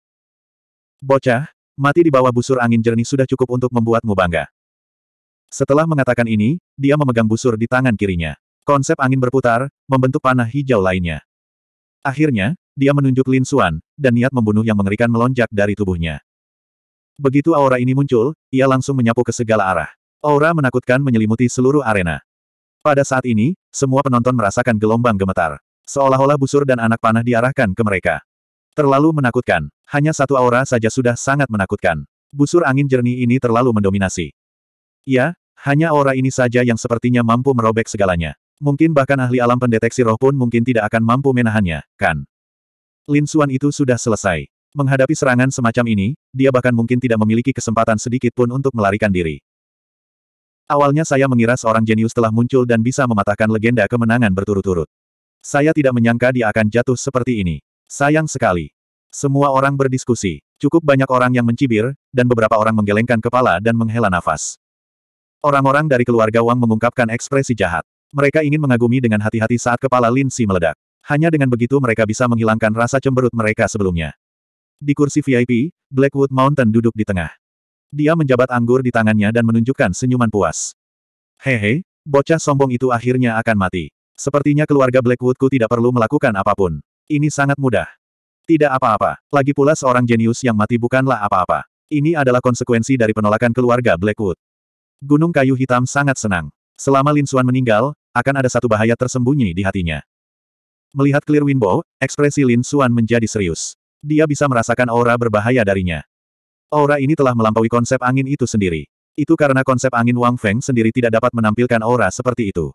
Bocah, mati di bawah busur angin jernih sudah cukup untuk membuatmu bangga. Setelah mengatakan ini, dia memegang busur di tangan kirinya. Konsep angin berputar, membentuk panah hijau lainnya. Akhirnya, dia menunjuk Lin Xuan, dan niat membunuh yang mengerikan melonjak dari tubuhnya. Begitu aura ini muncul, ia langsung menyapu ke segala arah. Aura menakutkan menyelimuti seluruh arena. Pada saat ini, semua penonton merasakan gelombang gemetar. Seolah-olah busur dan anak panah diarahkan ke mereka. Terlalu menakutkan. Hanya satu aura saja sudah sangat menakutkan. Busur angin jernih ini terlalu mendominasi. Ya, hanya aura ini saja yang sepertinya mampu merobek segalanya. Mungkin bahkan ahli alam pendeteksi roh pun mungkin tidak akan mampu menahannya, kan? Lin Xuan itu sudah selesai. Menghadapi serangan semacam ini, dia bahkan mungkin tidak memiliki kesempatan sedikit pun untuk melarikan diri. Awalnya saya mengira seorang jenius telah muncul dan bisa mematahkan legenda kemenangan berturut-turut. Saya tidak menyangka dia akan jatuh seperti ini. Sayang sekali. Semua orang berdiskusi. Cukup banyak orang yang mencibir, dan beberapa orang menggelengkan kepala dan menghela nafas. Orang-orang dari keluarga Wang mengungkapkan ekspresi jahat. Mereka ingin mengagumi dengan hati-hati saat kepala Lin Si meledak. Hanya dengan begitu mereka bisa menghilangkan rasa cemberut mereka sebelumnya. Di kursi VIP, Blackwood Mountain duduk di tengah. Dia menjabat anggur di tangannya dan menunjukkan senyuman puas. Hehe, bocah sombong itu akhirnya akan mati. Sepertinya keluarga Blackwoodku tidak perlu melakukan apapun. Ini sangat mudah. Tidak apa-apa. Lagi pula seorang jenius yang mati bukanlah apa-apa. Ini adalah konsekuensi dari penolakan keluarga Blackwood. Gunung Kayu Hitam sangat senang. Selama Lin Xuan meninggal, akan ada satu bahaya tersembunyi di hatinya. Melihat Clear Winbo, ekspresi Lin Xuan menjadi serius. Dia bisa merasakan aura berbahaya darinya. Aura ini telah melampaui konsep angin itu sendiri. Itu karena konsep angin Wang Feng sendiri tidak dapat menampilkan aura seperti itu.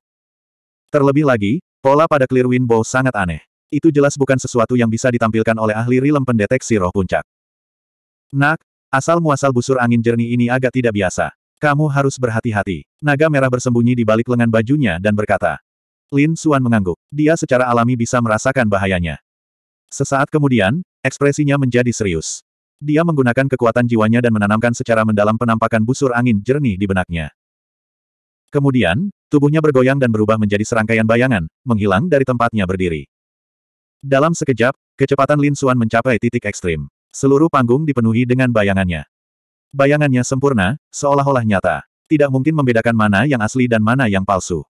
Terlebih lagi, pola pada Clear Winbo sangat aneh. Itu jelas bukan sesuatu yang bisa ditampilkan oleh ahli rilem pendeteksi roh puncak. Nak, asal-muasal busur angin jernih ini agak tidak biasa. Kamu harus berhati-hati. Naga merah bersembunyi di balik lengan bajunya dan berkata. Lin Suan mengangguk. Dia secara alami bisa merasakan bahayanya. Sesaat kemudian, ekspresinya menjadi serius. Dia menggunakan kekuatan jiwanya dan menanamkan secara mendalam penampakan busur angin jernih di benaknya. Kemudian, tubuhnya bergoyang dan berubah menjadi serangkaian bayangan, menghilang dari tempatnya berdiri. Dalam sekejap, kecepatan Lin Suan mencapai titik ekstrim. Seluruh panggung dipenuhi dengan bayangannya. Bayangannya sempurna, seolah-olah nyata. Tidak mungkin membedakan mana yang asli dan mana yang palsu.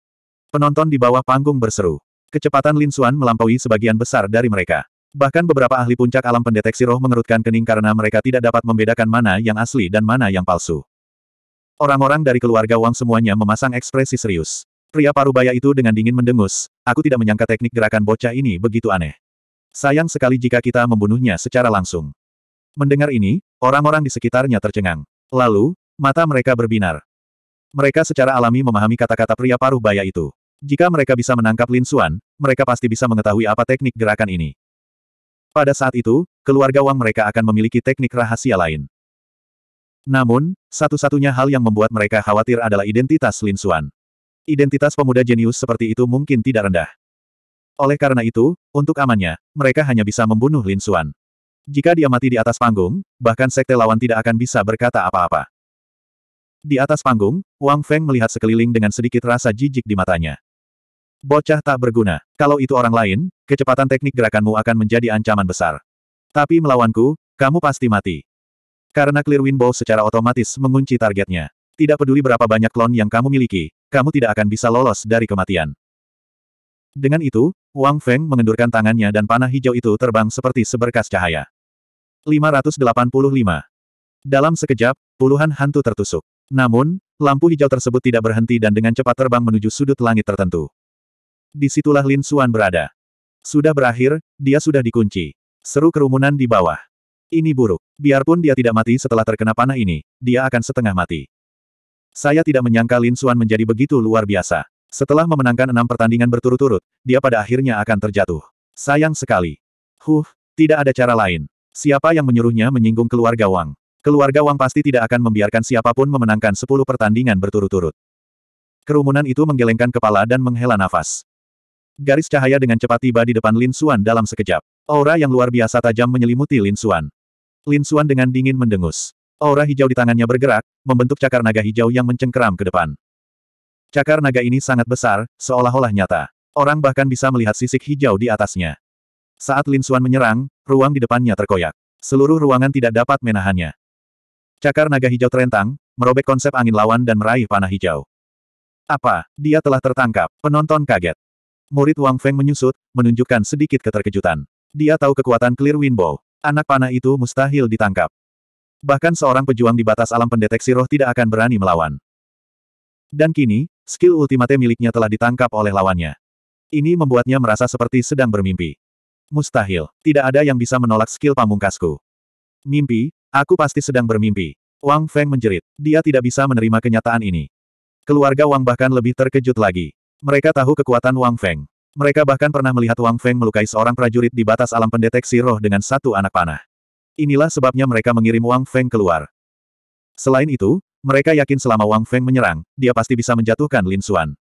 Penonton di bawah panggung berseru. Kecepatan Lin Xuan melampaui sebagian besar dari mereka. Bahkan beberapa ahli puncak alam pendeteksi roh mengerutkan kening karena mereka tidak dapat membedakan mana yang asli dan mana yang palsu. Orang-orang dari keluarga Wang semuanya memasang ekspresi serius. Pria parubaya itu dengan dingin mendengus, aku tidak menyangka teknik gerakan bocah ini begitu aneh. Sayang sekali jika kita membunuhnya secara langsung. Mendengar ini, Orang-orang di sekitarnya tercengang. Lalu, mata mereka berbinar. Mereka secara alami memahami kata-kata pria paruh baya itu. Jika mereka bisa menangkap Lin Xuan, mereka pasti bisa mengetahui apa teknik gerakan ini. Pada saat itu, keluarga Wang mereka akan memiliki teknik rahasia lain. Namun, satu-satunya hal yang membuat mereka khawatir adalah identitas Lin Xuan. Identitas pemuda jenius seperti itu mungkin tidak rendah. Oleh karena itu, untuk amannya, mereka hanya bisa membunuh Lin Xuan. Jika dia mati di atas panggung, bahkan sekte lawan tidak akan bisa berkata apa-apa. Di atas panggung, Wang Feng melihat sekeliling dengan sedikit rasa jijik di matanya. Bocah tak berguna. Kalau itu orang lain, kecepatan teknik gerakanmu akan menjadi ancaman besar. Tapi melawanku, kamu pasti mati. Karena Clear Bow secara otomatis mengunci targetnya. Tidak peduli berapa banyak klon yang kamu miliki, kamu tidak akan bisa lolos dari kematian. Dengan itu, Wang Feng mengendurkan tangannya dan panah hijau itu terbang seperti seberkas cahaya. 585. Dalam sekejap, puluhan hantu tertusuk. Namun, lampu hijau tersebut tidak berhenti dan dengan cepat terbang menuju sudut langit tertentu. Disitulah Lin Suan berada. Sudah berakhir, dia sudah dikunci. Seru kerumunan di bawah. Ini buruk. Biarpun dia tidak mati setelah terkena panah ini, dia akan setengah mati. Saya tidak menyangka Lin Suan menjadi begitu luar biasa. Setelah memenangkan enam pertandingan berturut-turut, dia pada akhirnya akan terjatuh. Sayang sekali. Huh, tidak ada cara lain. Siapa yang menyuruhnya menyinggung keluarga Wang? Keluarga Wang pasti tidak akan membiarkan siapapun memenangkan sepuluh pertandingan berturut-turut. Kerumunan itu menggelengkan kepala dan menghela nafas. Garis cahaya dengan cepat tiba di depan Lin Xuan dalam sekejap. Aura yang luar biasa tajam menyelimuti Lin Xuan. Lin Xuan dengan dingin mendengus. Aura hijau di tangannya bergerak, membentuk cakar naga hijau yang mencengkeram ke depan. Cakar naga ini sangat besar, seolah-olah nyata. Orang bahkan bisa melihat sisik hijau di atasnya. Saat Lin Xuan menyerang, ruang di depannya terkoyak. Seluruh ruangan tidak dapat menahannya. Cakar naga hijau terentang, merobek konsep angin lawan dan meraih panah hijau. Apa, dia telah tertangkap, penonton kaget. Murid Wang Feng menyusut, menunjukkan sedikit keterkejutan. Dia tahu kekuatan Clear Windbow. Anak panah itu mustahil ditangkap. Bahkan seorang pejuang di batas alam pendeteksi roh tidak akan berani melawan. Dan kini, skill ultimate miliknya telah ditangkap oleh lawannya. Ini membuatnya merasa seperti sedang bermimpi. Mustahil. Tidak ada yang bisa menolak skill pamungkasku. Mimpi, aku pasti sedang bermimpi. Wang Feng menjerit. Dia tidak bisa menerima kenyataan ini. Keluarga Wang bahkan lebih terkejut lagi. Mereka tahu kekuatan Wang Feng. Mereka bahkan pernah melihat Wang Feng melukai seorang prajurit di batas alam pendeteksi roh dengan satu anak panah. Inilah sebabnya mereka mengirim Wang Feng keluar. Selain itu, mereka yakin selama Wang Feng menyerang, dia pasti bisa menjatuhkan Lin Xuan.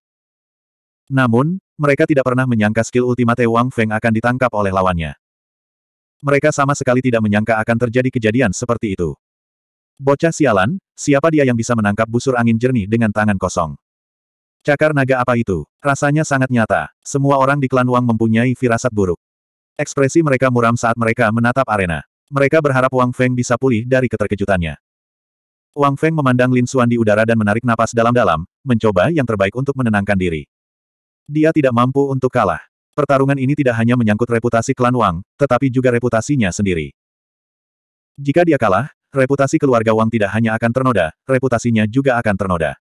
Namun, mereka tidak pernah menyangka skill ultimate Wang Feng akan ditangkap oleh lawannya. Mereka sama sekali tidak menyangka akan terjadi kejadian seperti itu. Bocah sialan, siapa dia yang bisa menangkap busur angin jernih dengan tangan kosong? Cakar naga apa itu? Rasanya sangat nyata. Semua orang di klan Wang mempunyai firasat buruk. Ekspresi mereka muram saat mereka menatap arena. Mereka berharap Wang Feng bisa pulih dari keterkejutannya. Wang Feng memandang Lin Xuan di udara dan menarik napas dalam-dalam, mencoba yang terbaik untuk menenangkan diri. Dia tidak mampu untuk kalah. Pertarungan ini tidak hanya menyangkut reputasi klan Wang, tetapi juga reputasinya sendiri. Jika dia kalah, reputasi keluarga Wang tidak hanya akan ternoda, reputasinya juga akan ternoda.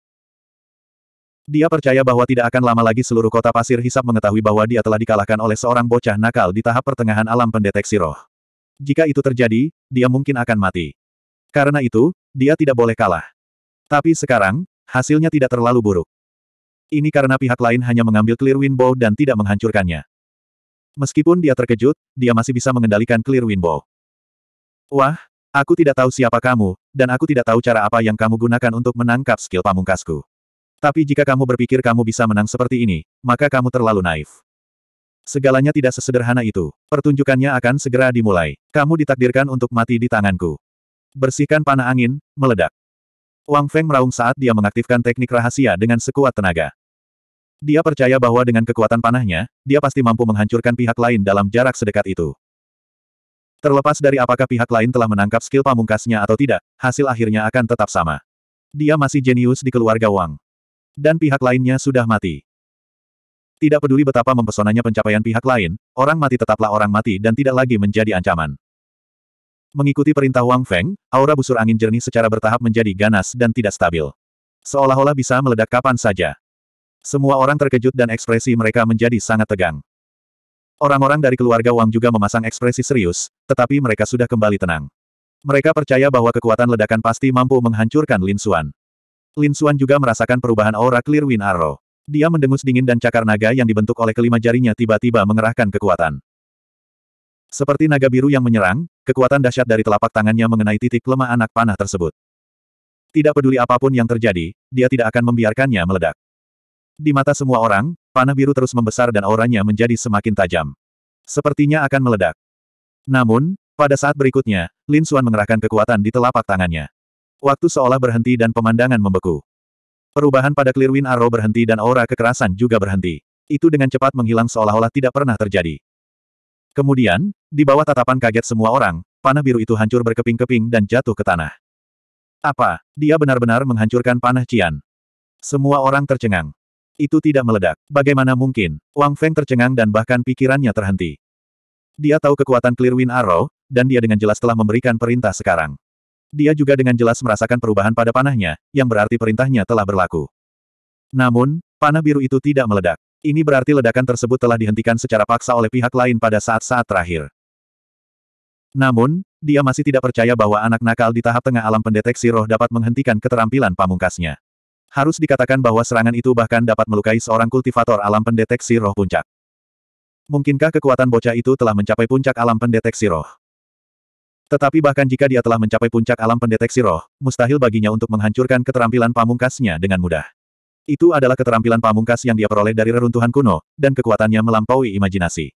Dia percaya bahwa tidak akan lama lagi seluruh kota pasir hisap mengetahui bahwa dia telah dikalahkan oleh seorang bocah nakal di tahap pertengahan alam pendeteksi roh. Jika itu terjadi, dia mungkin akan mati. Karena itu, dia tidak boleh kalah. Tapi sekarang, hasilnya tidak terlalu buruk. Ini karena pihak lain hanya mengambil Clear Wind Bow dan tidak menghancurkannya. Meskipun dia terkejut, dia masih bisa mengendalikan Clear Wind Bow. Wah, aku tidak tahu siapa kamu, dan aku tidak tahu cara apa yang kamu gunakan untuk menangkap skill pamungkasku. Tapi jika kamu berpikir kamu bisa menang seperti ini, maka kamu terlalu naif. Segalanya tidak sesederhana itu. Pertunjukannya akan segera dimulai. Kamu ditakdirkan untuk mati di tanganku. Bersihkan panah angin, meledak. Wang Feng meraung saat dia mengaktifkan teknik rahasia dengan sekuat tenaga. Dia percaya bahwa dengan kekuatan panahnya, dia pasti mampu menghancurkan pihak lain dalam jarak sedekat itu. Terlepas dari apakah pihak lain telah menangkap skill pamungkasnya atau tidak, hasil akhirnya akan tetap sama. Dia masih jenius di keluarga Wang. Dan pihak lainnya sudah mati. Tidak peduli betapa mempesonanya pencapaian pihak lain, orang mati tetaplah orang mati dan tidak lagi menjadi ancaman. Mengikuti perintah Wang Feng, aura busur angin jernih secara bertahap menjadi ganas dan tidak stabil. Seolah-olah bisa meledak kapan saja. Semua orang terkejut dan ekspresi mereka menjadi sangat tegang. Orang-orang dari keluarga Wang juga memasang ekspresi serius, tetapi mereka sudah kembali tenang. Mereka percaya bahwa kekuatan ledakan pasti mampu menghancurkan Lin Xuan. Lin Xuan juga merasakan perubahan aura Clear Wind Arrow. Dia mendengus dingin dan cakar naga yang dibentuk oleh kelima jarinya tiba-tiba mengerahkan kekuatan. Seperti naga biru yang menyerang, kekuatan dahsyat dari telapak tangannya mengenai titik lemah anak panah tersebut. Tidak peduli apapun yang terjadi, dia tidak akan membiarkannya meledak. Di mata semua orang, panah biru terus membesar dan auranya menjadi semakin tajam. Sepertinya akan meledak. Namun, pada saat berikutnya, Lin Xuan mengerahkan kekuatan di telapak tangannya. Waktu seolah berhenti dan pemandangan membeku. Perubahan pada Clearwind Arrow berhenti dan aura kekerasan juga berhenti. Itu dengan cepat menghilang seolah-olah tidak pernah terjadi. Kemudian, di bawah tatapan kaget semua orang, panah biru itu hancur berkeping-keping dan jatuh ke tanah. Apa? Dia benar-benar menghancurkan panah Cian. Semua orang tercengang. Itu tidak meledak. Bagaimana mungkin? Wang Feng tercengang dan bahkan pikirannya terhenti. Dia tahu kekuatan Clear Wind Arrow, dan dia dengan jelas telah memberikan perintah sekarang. Dia juga dengan jelas merasakan perubahan pada panahnya, yang berarti perintahnya telah berlaku. Namun, panah biru itu tidak meledak. Ini berarti ledakan tersebut telah dihentikan secara paksa oleh pihak lain pada saat-saat terakhir. Namun, dia masih tidak percaya bahwa anak nakal di tahap tengah alam pendeteksi roh dapat menghentikan keterampilan pamungkasnya. Harus dikatakan bahwa serangan itu bahkan dapat melukai seorang kultivator alam pendeteksi roh puncak. Mungkinkah kekuatan bocah itu telah mencapai puncak alam pendeteksi roh? Tetapi bahkan jika dia telah mencapai puncak alam pendeteksi roh, mustahil baginya untuk menghancurkan keterampilan pamungkasnya dengan mudah. Itu adalah keterampilan pamungkas yang dia peroleh dari reruntuhan kuno, dan kekuatannya melampaui imajinasi.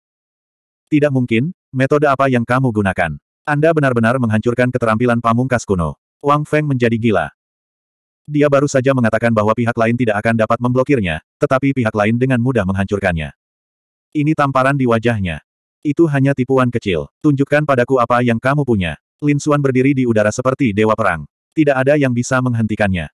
Tidak mungkin, metode apa yang kamu gunakan? Anda benar-benar menghancurkan keterampilan pamungkas kuno. Wang Feng menjadi gila. Dia baru saja mengatakan bahwa pihak lain tidak akan dapat memblokirnya, tetapi pihak lain dengan mudah menghancurkannya. Ini tamparan di wajahnya. Itu hanya tipuan kecil. Tunjukkan padaku apa yang kamu punya. Lin Suan berdiri di udara seperti dewa perang. Tidak ada yang bisa menghentikannya.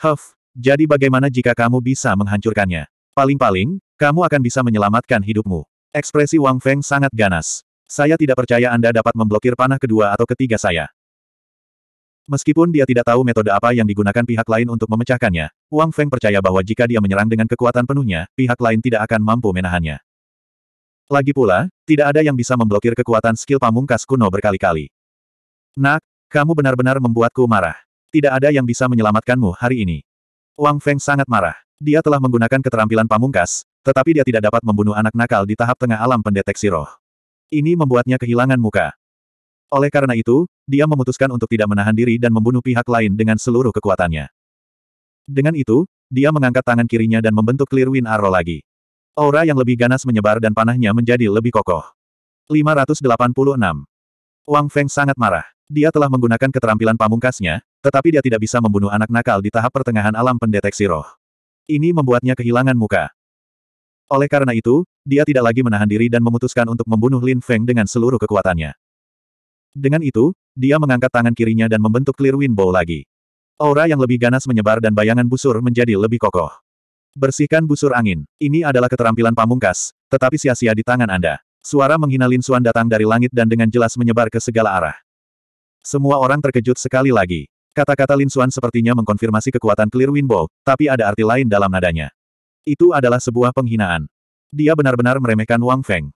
Huff, jadi bagaimana jika kamu bisa menghancurkannya? Paling-paling, kamu akan bisa menyelamatkan hidupmu. Ekspresi Wang Feng sangat ganas. Saya tidak percaya Anda dapat memblokir panah kedua atau ketiga saya. Meskipun dia tidak tahu metode apa yang digunakan pihak lain untuk memecahkannya, Wang Feng percaya bahwa jika dia menyerang dengan kekuatan penuhnya, pihak lain tidak akan mampu menahannya. Lagi pula, tidak ada yang bisa memblokir kekuatan skill pamungkas kuno berkali-kali. Nak, kamu benar-benar membuatku marah. Tidak ada yang bisa menyelamatkanmu hari ini. Wang Feng sangat marah. Dia telah menggunakan keterampilan pamungkas, tetapi dia tidak dapat membunuh anak nakal di tahap tengah alam pendeteksi roh. Ini membuatnya kehilangan muka. Oleh karena itu, dia memutuskan untuk tidak menahan diri dan membunuh pihak lain dengan seluruh kekuatannya. Dengan itu, dia mengangkat tangan kirinya dan membentuk Clear Wind Arrow lagi. Aura yang lebih ganas menyebar dan panahnya menjadi lebih kokoh. 586. Wang Feng sangat marah. Dia telah menggunakan keterampilan pamungkasnya, tetapi dia tidak bisa membunuh anak nakal di tahap pertengahan alam pendeteksi roh. Ini membuatnya kehilangan muka. Oleh karena itu, dia tidak lagi menahan diri dan memutuskan untuk membunuh Lin Feng dengan seluruh kekuatannya. Dengan itu, dia mengangkat tangan kirinya dan membentuk Clear Wind Bow lagi. Aura yang lebih ganas menyebar dan bayangan busur menjadi lebih kokoh. Bersihkan busur angin. Ini adalah keterampilan pamungkas, tetapi sia-sia di tangan Anda. Suara menghina Lin Suan datang dari langit dan dengan jelas menyebar ke segala arah. Semua orang terkejut sekali lagi. Kata-kata Lin Suan sepertinya mengkonfirmasi kekuatan Clear Wind Bow, tapi ada arti lain dalam nadanya. Itu adalah sebuah penghinaan. Dia benar-benar meremehkan Wang Feng.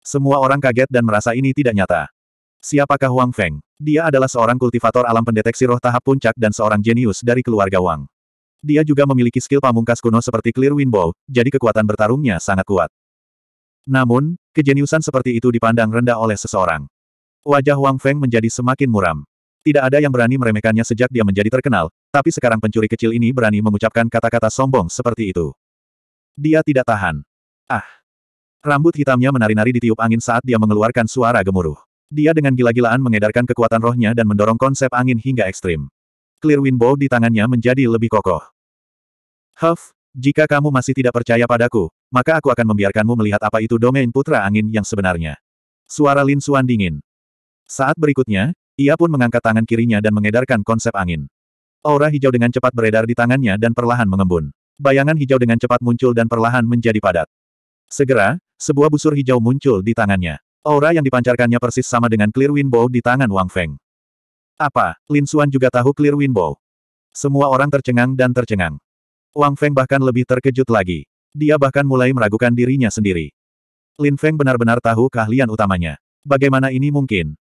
Semua orang kaget dan merasa ini tidak nyata. Siapakah Wang Feng? Dia adalah seorang kultivator alam pendeteksi roh tahap puncak dan seorang jenius dari keluarga Wang. Dia juga memiliki skill pamungkas kuno seperti Clear Wind Bow, jadi kekuatan bertarungnya sangat kuat. Namun, kejeniusan seperti itu dipandang rendah oleh seseorang. Wajah Wang Feng menjadi semakin muram. Tidak ada yang berani meremehkannya sejak dia menjadi terkenal, tapi sekarang pencuri kecil ini berani mengucapkan kata-kata sombong seperti itu. Dia tidak tahan. Ah! Rambut hitamnya menari-nari ditiup angin saat dia mengeluarkan suara gemuruh. Dia dengan gila-gilaan mengedarkan kekuatan rohnya dan mendorong konsep angin hingga ekstrim. Clearwind Bow di tangannya menjadi lebih kokoh. Huff, jika kamu masih tidak percaya padaku, maka aku akan membiarkanmu melihat apa itu domain putra angin yang sebenarnya. Suara Lin Suan dingin. Saat berikutnya, ia pun mengangkat tangan kirinya dan mengedarkan konsep angin. Aura hijau dengan cepat beredar di tangannya dan perlahan mengembun. Bayangan hijau dengan cepat muncul dan perlahan menjadi padat. Segera, sebuah busur hijau muncul di tangannya. Aura yang dipancarkannya persis sama dengan Clear Bow di tangan Wang Feng. Apa, Lin Xuan juga tahu Clear Bow? Semua orang tercengang dan tercengang. Wang Feng bahkan lebih terkejut lagi. Dia bahkan mulai meragukan dirinya sendiri. Lin Feng benar-benar tahu keahlian utamanya. Bagaimana ini mungkin?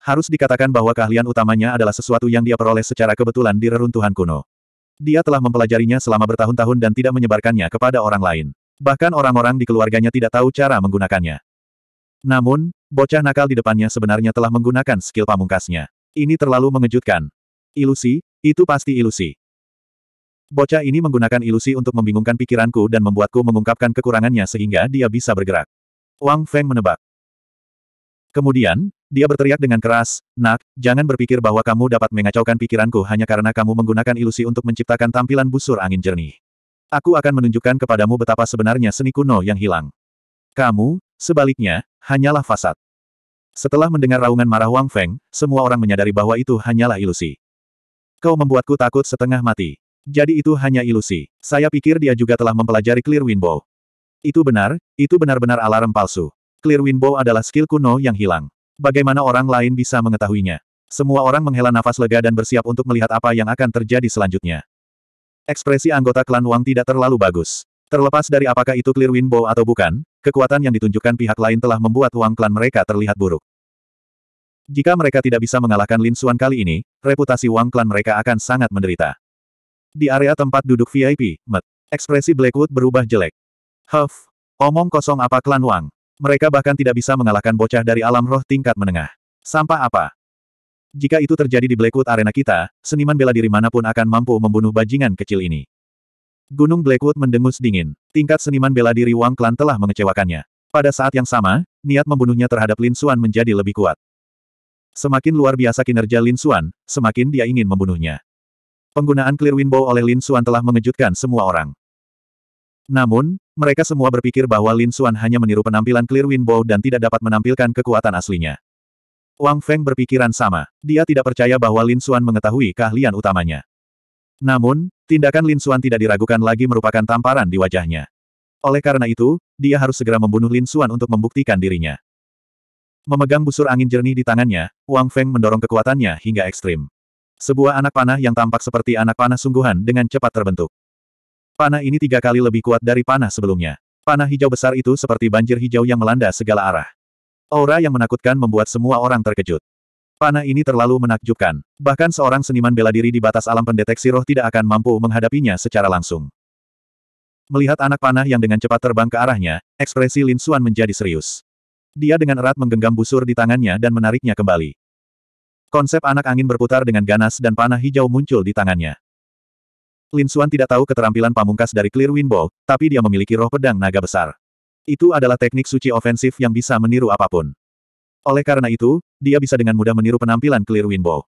Harus dikatakan bahwa keahlian utamanya adalah sesuatu yang dia peroleh secara kebetulan di reruntuhan kuno. Dia telah mempelajarinya selama bertahun-tahun dan tidak menyebarkannya kepada orang lain. Bahkan orang-orang di keluarganya tidak tahu cara menggunakannya. Namun, bocah nakal di depannya sebenarnya telah menggunakan skill pamungkasnya. Ini terlalu mengejutkan. Ilusi, itu pasti ilusi. Bocah ini menggunakan ilusi untuk membingungkan pikiranku dan membuatku mengungkapkan kekurangannya sehingga dia bisa bergerak. Wang Feng menebak. Kemudian, dia berteriak dengan keras, Nak, jangan berpikir bahwa kamu dapat mengacaukan pikiranku hanya karena kamu menggunakan ilusi untuk menciptakan tampilan busur angin jernih. Aku akan menunjukkan kepadamu betapa sebenarnya seni kuno yang hilang. Kamu, Sebaliknya, hanyalah fasad. Setelah mendengar raungan marah Wang Feng, semua orang menyadari bahwa itu hanyalah ilusi. Kau membuatku takut setengah mati. Jadi itu hanya ilusi. Saya pikir dia juga telah mempelajari Clear Winbow. Itu benar, itu benar-benar alarm palsu. Clear Winbow adalah skill kuno yang hilang. Bagaimana orang lain bisa mengetahuinya? Semua orang menghela nafas lega dan bersiap untuk melihat apa yang akan terjadi selanjutnya. Ekspresi anggota klan Wang tidak terlalu bagus. Terlepas dari apakah itu Clear Wind Bow atau bukan, kekuatan yang ditunjukkan pihak lain telah membuat uang klan mereka terlihat buruk. Jika mereka tidak bisa mengalahkan Lin Xuan kali ini, reputasi uang klan mereka akan sangat menderita. Di area tempat duduk VIP, Met, ekspresi Blackwood berubah jelek. Huff, omong kosong apa klan Wang? Mereka bahkan tidak bisa mengalahkan bocah dari alam roh tingkat menengah. Sampah apa? Jika itu terjadi di Blackwood Arena kita, seniman bela diri manapun akan mampu membunuh bajingan kecil ini. Gunung Blackwood mendengus dingin. Tingkat seniman bela diri Wang Klan telah mengecewakannya. Pada saat yang sama, niat membunuhnya terhadap Lin Xuan menjadi lebih kuat. Semakin luar biasa kinerja Lin Xuan, semakin dia ingin membunuhnya. Penggunaan Clear Windbow oleh Lin Xuan telah mengejutkan semua orang. Namun, mereka semua berpikir bahwa Lin Xuan hanya meniru penampilan Clear Windbow dan tidak dapat menampilkan kekuatan aslinya. Wang Feng berpikiran sama. Dia tidak percaya bahwa Lin Xuan mengetahui keahlian utamanya. Namun, tindakan Lin Xuan tidak diragukan lagi merupakan tamparan di wajahnya. Oleh karena itu, dia harus segera membunuh Lin Xuan untuk membuktikan dirinya. Memegang busur angin jernih di tangannya, Wang Feng mendorong kekuatannya hingga ekstrim. Sebuah anak panah yang tampak seperti anak panah sungguhan dengan cepat terbentuk. Panah ini tiga kali lebih kuat dari panah sebelumnya. Panah hijau besar itu seperti banjir hijau yang melanda segala arah. Aura yang menakutkan membuat semua orang terkejut. Panah ini terlalu menakjubkan. Bahkan seorang seniman bela diri di batas alam pendeteksi roh tidak akan mampu menghadapinya secara langsung. Melihat anak panah yang dengan cepat terbang ke arahnya, ekspresi Lin Suan menjadi serius. Dia dengan erat menggenggam busur di tangannya dan menariknya kembali. Konsep anak angin berputar dengan ganas dan panah hijau muncul di tangannya. Lin Suan tidak tahu keterampilan pamungkas dari Clear Wind Bow, tapi dia memiliki roh pedang naga besar. Itu adalah teknik suci ofensif yang bisa meniru apapun. Oleh karena itu, dia bisa dengan mudah meniru penampilan Clear Winbo.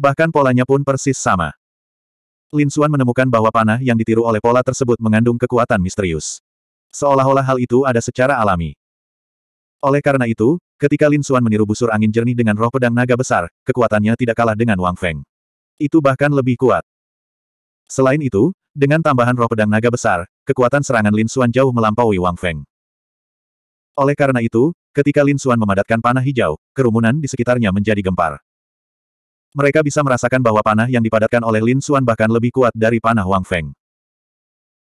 Bahkan polanya pun persis sama. Lin Xuan menemukan bahwa panah yang ditiru oleh pola tersebut mengandung kekuatan misterius. Seolah-olah hal itu ada secara alami. Oleh karena itu, ketika Lin Xuan meniru busur angin jernih dengan roh pedang naga besar, kekuatannya tidak kalah dengan Wang Feng. Itu bahkan lebih kuat. Selain itu, dengan tambahan roh pedang naga besar, kekuatan serangan Lin Xuan jauh melampaui Wang Feng. Oleh karena itu, ketika Lin Xuan memadatkan panah hijau, kerumunan di sekitarnya menjadi gempar. Mereka bisa merasakan bahwa panah yang dipadatkan oleh Lin Xuan bahkan lebih kuat dari panah Wang Feng.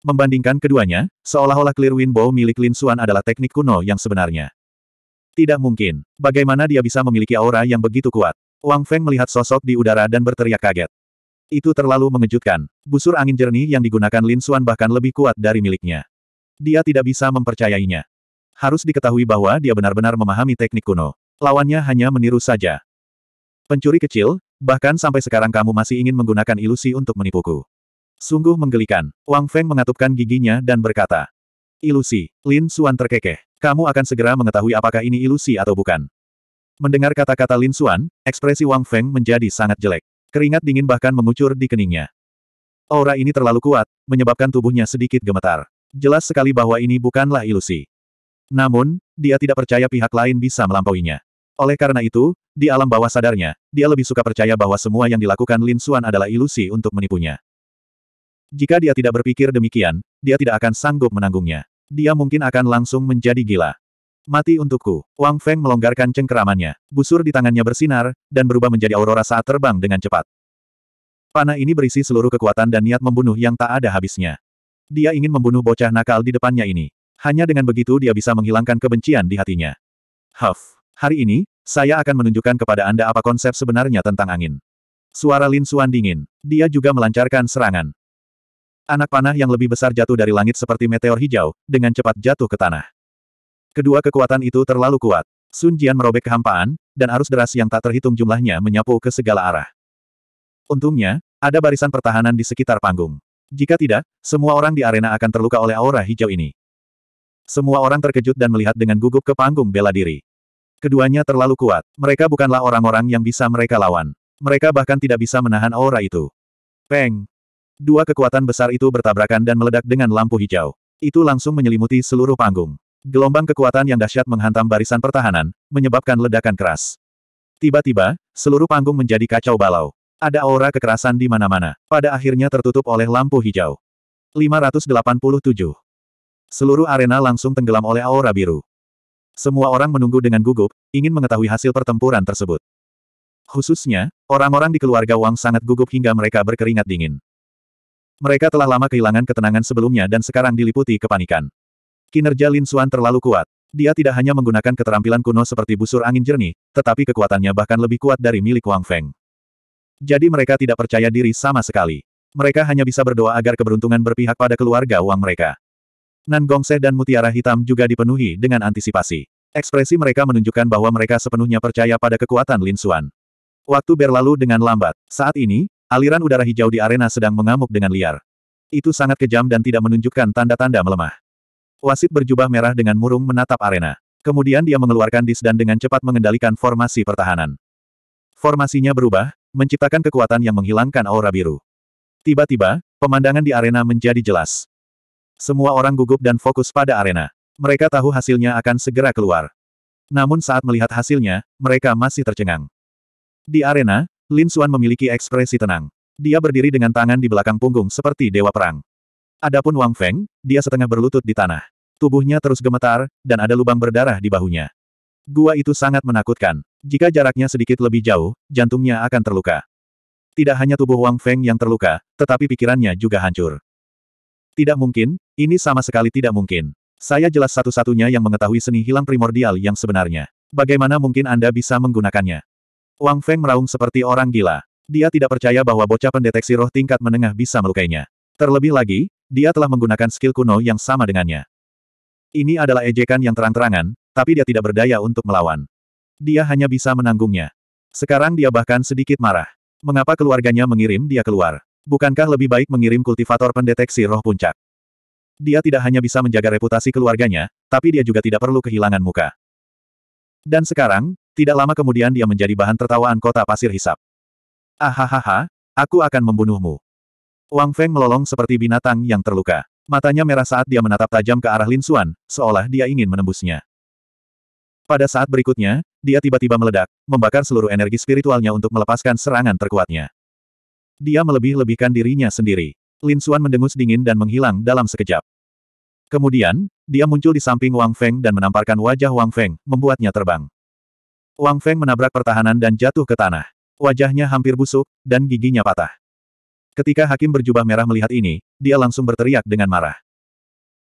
Membandingkan keduanya, seolah-olah Clear Wind Bow milik Lin Xuan adalah teknik kuno yang sebenarnya. Tidak mungkin. Bagaimana dia bisa memiliki aura yang begitu kuat? Wang Feng melihat sosok di udara dan berteriak kaget. Itu terlalu mengejutkan. Busur angin jernih yang digunakan Lin Xuan bahkan lebih kuat dari miliknya. Dia tidak bisa mempercayainya harus diketahui bahwa dia benar-benar memahami teknik kuno. Lawannya hanya meniru saja. Pencuri kecil, bahkan sampai sekarang kamu masih ingin menggunakan ilusi untuk menipuku. Sungguh menggelikan, Wang Feng mengatupkan giginya dan berkata. Ilusi, Lin Xuan terkekeh. Kamu akan segera mengetahui apakah ini ilusi atau bukan. Mendengar kata-kata Lin Xuan, ekspresi Wang Feng menjadi sangat jelek. Keringat dingin bahkan mengucur di keningnya. Aura ini terlalu kuat, menyebabkan tubuhnya sedikit gemetar. Jelas sekali bahwa ini bukanlah ilusi. Namun, dia tidak percaya pihak lain bisa melampauinya. Oleh karena itu, di alam bawah sadarnya, dia lebih suka percaya bahwa semua yang dilakukan Lin Xuan adalah ilusi untuk menipunya. Jika dia tidak berpikir demikian, dia tidak akan sanggup menanggungnya. Dia mungkin akan langsung menjadi gila. Mati untukku. Wang Feng melonggarkan cengkeramannya. Busur di tangannya bersinar, dan berubah menjadi aurora saat terbang dengan cepat. Panah ini berisi seluruh kekuatan dan niat membunuh yang tak ada habisnya. Dia ingin membunuh bocah nakal di depannya ini. Hanya dengan begitu dia bisa menghilangkan kebencian di hatinya. Huff. Hari ini, saya akan menunjukkan kepada Anda apa konsep sebenarnya tentang angin. Suara Lin Suan dingin. Dia juga melancarkan serangan. Anak panah yang lebih besar jatuh dari langit seperti meteor hijau, dengan cepat jatuh ke tanah. Kedua kekuatan itu terlalu kuat. Sun Jian merobek kehampaan, dan arus deras yang tak terhitung jumlahnya menyapu ke segala arah. Untungnya, ada barisan pertahanan di sekitar panggung. Jika tidak, semua orang di arena akan terluka oleh aura hijau ini. Semua orang terkejut dan melihat dengan gugup ke panggung bela diri. Keduanya terlalu kuat. Mereka bukanlah orang-orang yang bisa mereka lawan. Mereka bahkan tidak bisa menahan aura itu. Peng! Dua kekuatan besar itu bertabrakan dan meledak dengan lampu hijau. Itu langsung menyelimuti seluruh panggung. Gelombang kekuatan yang dahsyat menghantam barisan pertahanan, menyebabkan ledakan keras. Tiba-tiba, seluruh panggung menjadi kacau balau. Ada aura kekerasan di mana-mana. Pada akhirnya tertutup oleh lampu hijau. 587 Seluruh arena langsung tenggelam oleh aura biru. Semua orang menunggu dengan gugup, ingin mengetahui hasil pertempuran tersebut. Khususnya, orang-orang di keluarga Wang sangat gugup hingga mereka berkeringat dingin. Mereka telah lama kehilangan ketenangan sebelumnya dan sekarang diliputi kepanikan. Kinerja Lin Xuan terlalu kuat. Dia tidak hanya menggunakan keterampilan kuno seperti busur angin jernih, tetapi kekuatannya bahkan lebih kuat dari milik Wang Feng. Jadi mereka tidak percaya diri sama sekali. Mereka hanya bisa berdoa agar keberuntungan berpihak pada keluarga Wang mereka. Nan Gongse dan Mutiara Hitam juga dipenuhi dengan antisipasi. Ekspresi mereka menunjukkan bahwa mereka sepenuhnya percaya pada kekuatan Lin Xuan. Waktu berlalu dengan lambat. Saat ini, aliran udara hijau di arena sedang mengamuk dengan liar. Itu sangat kejam dan tidak menunjukkan tanda-tanda melemah. Wasit berjubah merah dengan murung menatap arena. Kemudian dia mengeluarkan dis dan dengan cepat mengendalikan formasi pertahanan. Formasinya berubah, menciptakan kekuatan yang menghilangkan aura biru. Tiba-tiba, pemandangan di arena menjadi jelas. Semua orang gugup dan fokus pada arena. Mereka tahu hasilnya akan segera keluar. Namun saat melihat hasilnya, mereka masih tercengang. Di arena, Lin Xuan memiliki ekspresi tenang. Dia berdiri dengan tangan di belakang punggung seperti dewa perang. Adapun Wang Feng, dia setengah berlutut di tanah. Tubuhnya terus gemetar, dan ada lubang berdarah di bahunya. Gua itu sangat menakutkan. Jika jaraknya sedikit lebih jauh, jantungnya akan terluka. Tidak hanya tubuh Wang Feng yang terluka, tetapi pikirannya juga hancur. Tidak mungkin, ini sama sekali tidak mungkin. Saya jelas satu-satunya yang mengetahui seni hilang primordial yang sebenarnya. Bagaimana mungkin Anda bisa menggunakannya? Wang Feng meraung seperti orang gila. Dia tidak percaya bahwa bocah pendeteksi roh tingkat menengah bisa melukainya. Terlebih lagi, dia telah menggunakan skill kuno yang sama dengannya. Ini adalah ejekan yang terang-terangan, tapi dia tidak berdaya untuk melawan. Dia hanya bisa menanggungnya. Sekarang dia bahkan sedikit marah. Mengapa keluarganya mengirim dia keluar? Bukankah lebih baik mengirim kultivator pendeteksi roh puncak? Dia tidak hanya bisa menjaga reputasi keluarganya, tapi dia juga tidak perlu kehilangan muka. Dan sekarang, tidak lama kemudian dia menjadi bahan tertawaan kota pasir hisap. Ahahaha, aku akan membunuhmu. Wang Feng melolong seperti binatang yang terluka. Matanya merah saat dia menatap tajam ke arah Lin Xuan, seolah dia ingin menembusnya. Pada saat berikutnya, dia tiba-tiba meledak, membakar seluruh energi spiritualnya untuk melepaskan serangan terkuatnya. Dia melebih-lebihkan dirinya sendiri. Lin Xuan mendengus dingin dan menghilang dalam sekejap. Kemudian, dia muncul di samping Wang Feng dan menamparkan wajah Wang Feng, membuatnya terbang. Wang Feng menabrak pertahanan dan jatuh ke tanah. Wajahnya hampir busuk, dan giginya patah. Ketika hakim berjubah merah melihat ini, dia langsung berteriak dengan marah.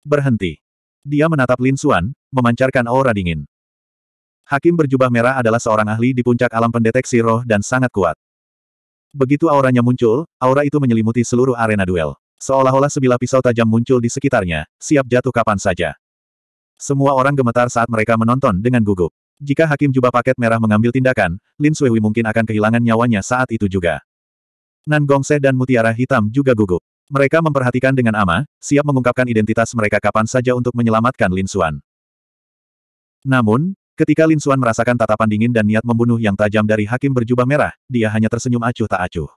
Berhenti. Dia menatap Lin Xuan, memancarkan aura dingin. Hakim berjubah merah adalah seorang ahli di puncak alam pendeteksi roh dan sangat kuat. Begitu auranya muncul, aura itu menyelimuti seluruh arena duel. Seolah-olah sebilah pisau tajam muncul di sekitarnya, siap jatuh kapan saja. Semua orang gemetar saat mereka menonton dengan gugup. Jika Hakim Jubah Paket Merah mengambil tindakan, Lin Suihui mungkin akan kehilangan nyawanya saat itu juga. Nan Gongse dan Mutiara Hitam juga gugup. Mereka memperhatikan dengan ama, siap mengungkapkan identitas mereka kapan saja untuk menyelamatkan Lin Xuan. Namun, Ketika Lin Suan merasakan tatapan dingin dan niat membunuh yang tajam dari hakim berjubah merah, dia hanya tersenyum acuh tak acuh.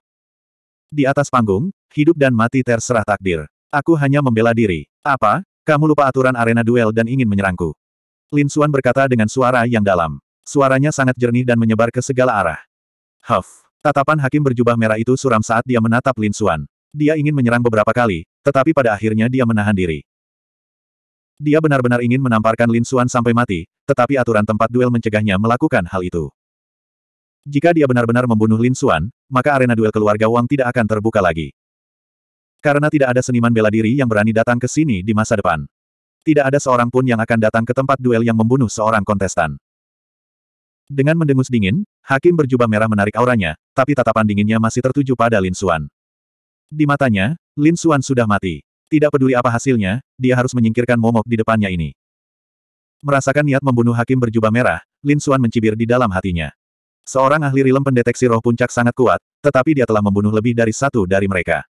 Di atas panggung, hidup dan mati terserah takdir. Aku hanya membela diri. Apa? Kamu lupa aturan arena duel dan ingin menyerangku. Lin Suan berkata dengan suara yang dalam. Suaranya sangat jernih dan menyebar ke segala arah. Huff. Tatapan hakim berjubah merah itu suram saat dia menatap Lin Suan. Dia ingin menyerang beberapa kali, tetapi pada akhirnya dia menahan diri. Dia benar-benar ingin menamparkan Lin Xuan sampai mati, tetapi aturan tempat duel mencegahnya melakukan hal itu. Jika dia benar-benar membunuh Lin Xuan, maka arena duel keluarga Wang tidak akan terbuka lagi. Karena tidak ada seniman bela diri yang berani datang ke sini di masa depan. Tidak ada seorang pun yang akan datang ke tempat duel yang membunuh seorang kontestan. Dengan mendengus dingin, Hakim berjubah merah menarik auranya, tapi tatapan dinginnya masih tertuju pada Lin Xuan. Di matanya, Lin Xuan sudah mati. Tidak peduli apa hasilnya, dia harus menyingkirkan momok di depannya ini. Merasakan niat membunuh hakim berjubah merah, Lin Suan mencibir di dalam hatinya. Seorang ahli rilem pendeteksi roh puncak sangat kuat, tetapi dia telah membunuh lebih dari satu dari mereka.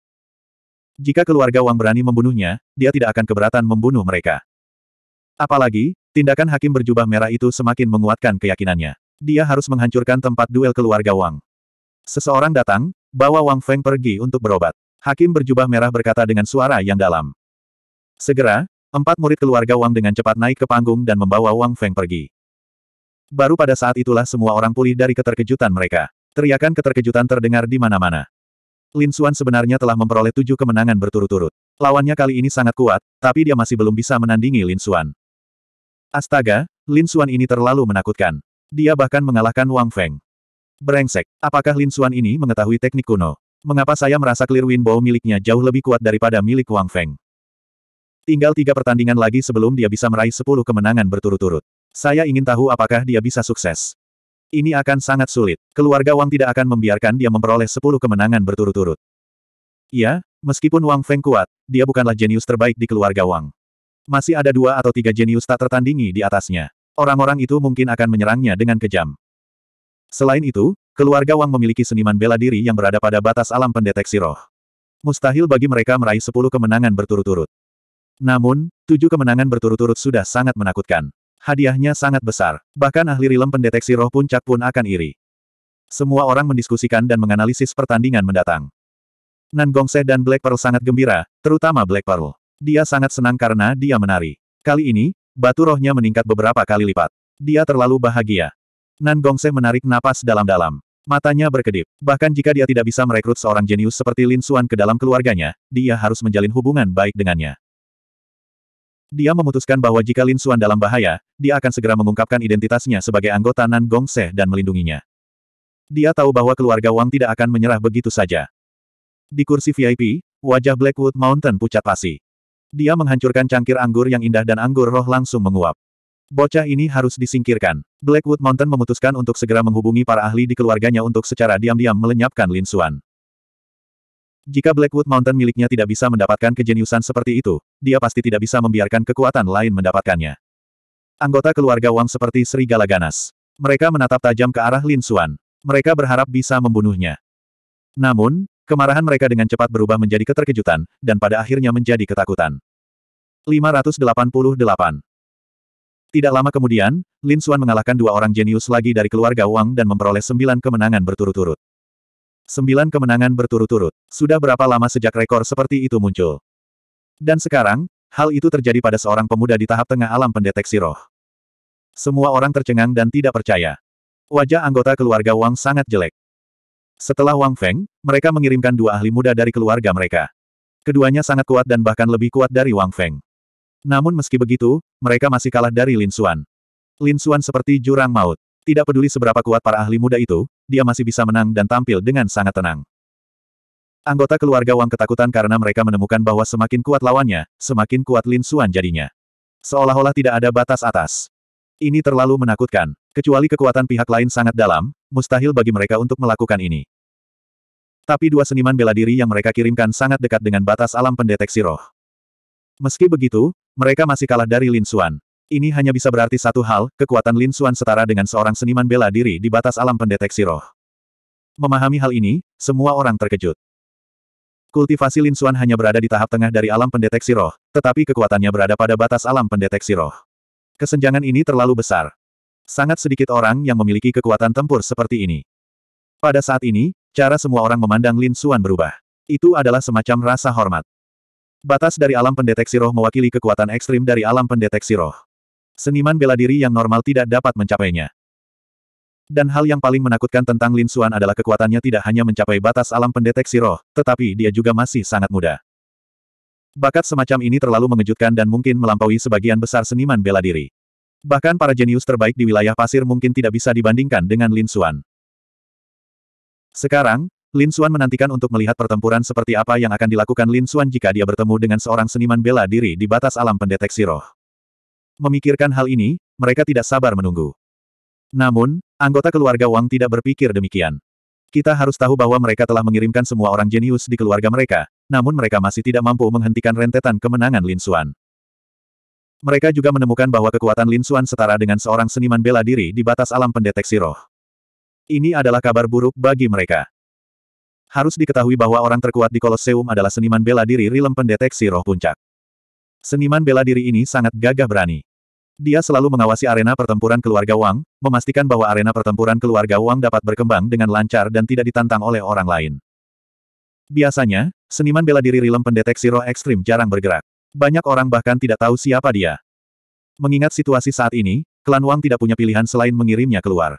Jika keluarga Wang berani membunuhnya, dia tidak akan keberatan membunuh mereka. Apalagi, tindakan hakim berjubah merah itu semakin menguatkan keyakinannya. Dia harus menghancurkan tempat duel keluarga Wang. Seseorang datang, bawa Wang Feng pergi untuk berobat. Hakim berjubah merah berkata dengan suara yang dalam. Segera, empat murid keluarga Wang dengan cepat naik ke panggung dan membawa Wang Feng pergi. Baru pada saat itulah semua orang pulih dari keterkejutan mereka. Teriakan keterkejutan terdengar di mana-mana. Lin Xuan sebenarnya telah memperoleh tujuh kemenangan berturut-turut. Lawannya kali ini sangat kuat, tapi dia masih belum bisa menandingi Lin Xuan. Astaga, Lin Xuan ini terlalu menakutkan. Dia bahkan mengalahkan Wang Feng. Brengsek, apakah Lin Xuan ini mengetahui teknik kuno? mengapa saya merasa clear wind bow miliknya jauh lebih kuat daripada milik Wang Feng. Tinggal tiga pertandingan lagi sebelum dia bisa meraih sepuluh kemenangan berturut-turut. Saya ingin tahu apakah dia bisa sukses. Ini akan sangat sulit. Keluarga Wang tidak akan membiarkan dia memperoleh sepuluh kemenangan berturut-turut. Iya, meskipun Wang Feng kuat, dia bukanlah jenius terbaik di keluarga Wang. Masih ada dua atau tiga jenius tak tertandingi di atasnya. Orang-orang itu mungkin akan menyerangnya dengan kejam. Selain itu, Keluarga Wang memiliki seniman bela diri yang berada pada batas alam pendeteksi roh. Mustahil bagi mereka meraih sepuluh kemenangan berturut-turut. Namun, tujuh kemenangan berturut-turut sudah sangat menakutkan. Hadiahnya sangat besar, bahkan ahli rilem pendeteksi roh puncak pun akan iri. Semua orang mendiskusikan dan menganalisis pertandingan mendatang. Nan Gongse dan Black Pearl sangat gembira, terutama Black Pearl. Dia sangat senang karena dia menari. Kali ini, batu rohnya meningkat beberapa kali lipat. Dia terlalu bahagia. Nan Gongse menarik napas dalam-dalam. Matanya berkedip. Bahkan jika dia tidak bisa merekrut seorang jenius seperti Lin Suan ke dalam keluarganya, dia harus menjalin hubungan baik dengannya. Dia memutuskan bahwa jika Lin Suan dalam bahaya, dia akan segera mengungkapkan identitasnya sebagai anggota Nan Gong Seh dan melindunginya. Dia tahu bahwa keluarga Wang tidak akan menyerah begitu saja. Di kursi VIP, wajah Blackwood Mountain pucat pasi. Dia menghancurkan cangkir anggur yang indah dan anggur roh langsung menguap. Bocah ini harus disingkirkan. Blackwood Mountain memutuskan untuk segera menghubungi para ahli di keluarganya untuk secara diam-diam melenyapkan Lin Xuan. Jika Blackwood Mountain miliknya tidak bisa mendapatkan kejeniusan seperti itu, dia pasti tidak bisa membiarkan kekuatan lain mendapatkannya. Anggota keluarga Wang seperti serigala ganas. Mereka menatap tajam ke arah Lin Xuan. Mereka berharap bisa membunuhnya. Namun, kemarahan mereka dengan cepat berubah menjadi keterkejutan, dan pada akhirnya menjadi ketakutan. 588 tidak lama kemudian, Lin Xuan mengalahkan dua orang jenius lagi dari keluarga Wang dan memperoleh sembilan kemenangan berturut-turut. Sembilan kemenangan berturut-turut. Sudah berapa lama sejak rekor seperti itu muncul? Dan sekarang, hal itu terjadi pada seorang pemuda di tahap tengah alam pendeteksi roh. Semua orang tercengang dan tidak percaya. Wajah anggota keluarga Wang sangat jelek. Setelah Wang Feng, mereka mengirimkan dua ahli muda dari keluarga mereka. Keduanya sangat kuat dan bahkan lebih kuat dari Wang Feng. Namun meski begitu, mereka masih kalah dari Lin Xuan. Lin Xuan seperti jurang maut. Tidak peduli seberapa kuat para ahli muda itu, dia masih bisa menang dan tampil dengan sangat tenang. Anggota keluarga Wang ketakutan karena mereka menemukan bahwa semakin kuat lawannya, semakin kuat Lin Xuan jadinya. Seolah-olah tidak ada batas atas. Ini terlalu menakutkan. Kecuali kekuatan pihak lain sangat dalam, mustahil bagi mereka untuk melakukan ini. Tapi dua seniman bela diri yang mereka kirimkan sangat dekat dengan batas alam pendeteksi roh. Meski begitu, mereka masih kalah dari Lin Xuan. Ini hanya bisa berarti satu hal, kekuatan Lin Xuan setara dengan seorang seniman bela diri di batas alam pendeteksi roh. Memahami hal ini, semua orang terkejut. Kultivasi Lin Xuan hanya berada di tahap tengah dari alam pendeteksi roh, tetapi kekuatannya berada pada batas alam pendeteksi roh. Kesenjangan ini terlalu besar. Sangat sedikit orang yang memiliki kekuatan tempur seperti ini. Pada saat ini, cara semua orang memandang Lin Xuan berubah. Itu adalah semacam rasa hormat. Batas dari alam pendeteksi roh mewakili kekuatan ekstrim dari alam pendeteksi roh. Seniman bela diri yang normal tidak dapat mencapainya. Dan hal yang paling menakutkan tentang Lin Xuan adalah kekuatannya tidak hanya mencapai batas alam pendeteksi roh, tetapi dia juga masih sangat muda. Bakat semacam ini terlalu mengejutkan dan mungkin melampaui sebagian besar seniman bela diri. Bahkan para jenius terbaik di wilayah pasir mungkin tidak bisa dibandingkan dengan Lin Xuan. Sekarang, Lin Xuan menantikan untuk melihat pertempuran seperti apa yang akan dilakukan Lin Xuan jika dia bertemu dengan seorang seniman bela diri di batas alam pendeteksi roh. Memikirkan hal ini, mereka tidak sabar menunggu. Namun, anggota keluarga Wang tidak berpikir demikian. Kita harus tahu bahwa mereka telah mengirimkan semua orang jenius di keluarga mereka, namun mereka masih tidak mampu menghentikan rentetan kemenangan Lin Xuan. Mereka juga menemukan bahwa kekuatan Lin Xuan setara dengan seorang seniman bela diri di batas alam pendeteksi roh. Ini adalah kabar buruk bagi mereka. Harus diketahui bahwa orang terkuat di Koloseum adalah seniman bela diri Rilem pendeteksi roh puncak. Seniman bela diri ini sangat gagah berani. Dia selalu mengawasi arena pertempuran keluarga Wang, memastikan bahwa arena pertempuran keluarga Wang dapat berkembang dengan lancar dan tidak ditantang oleh orang lain. Biasanya, seniman bela diri Rilem pendeteksi roh ekstrim jarang bergerak. Banyak orang bahkan tidak tahu siapa dia. Mengingat situasi saat ini, klan Wang tidak punya pilihan selain mengirimnya keluar.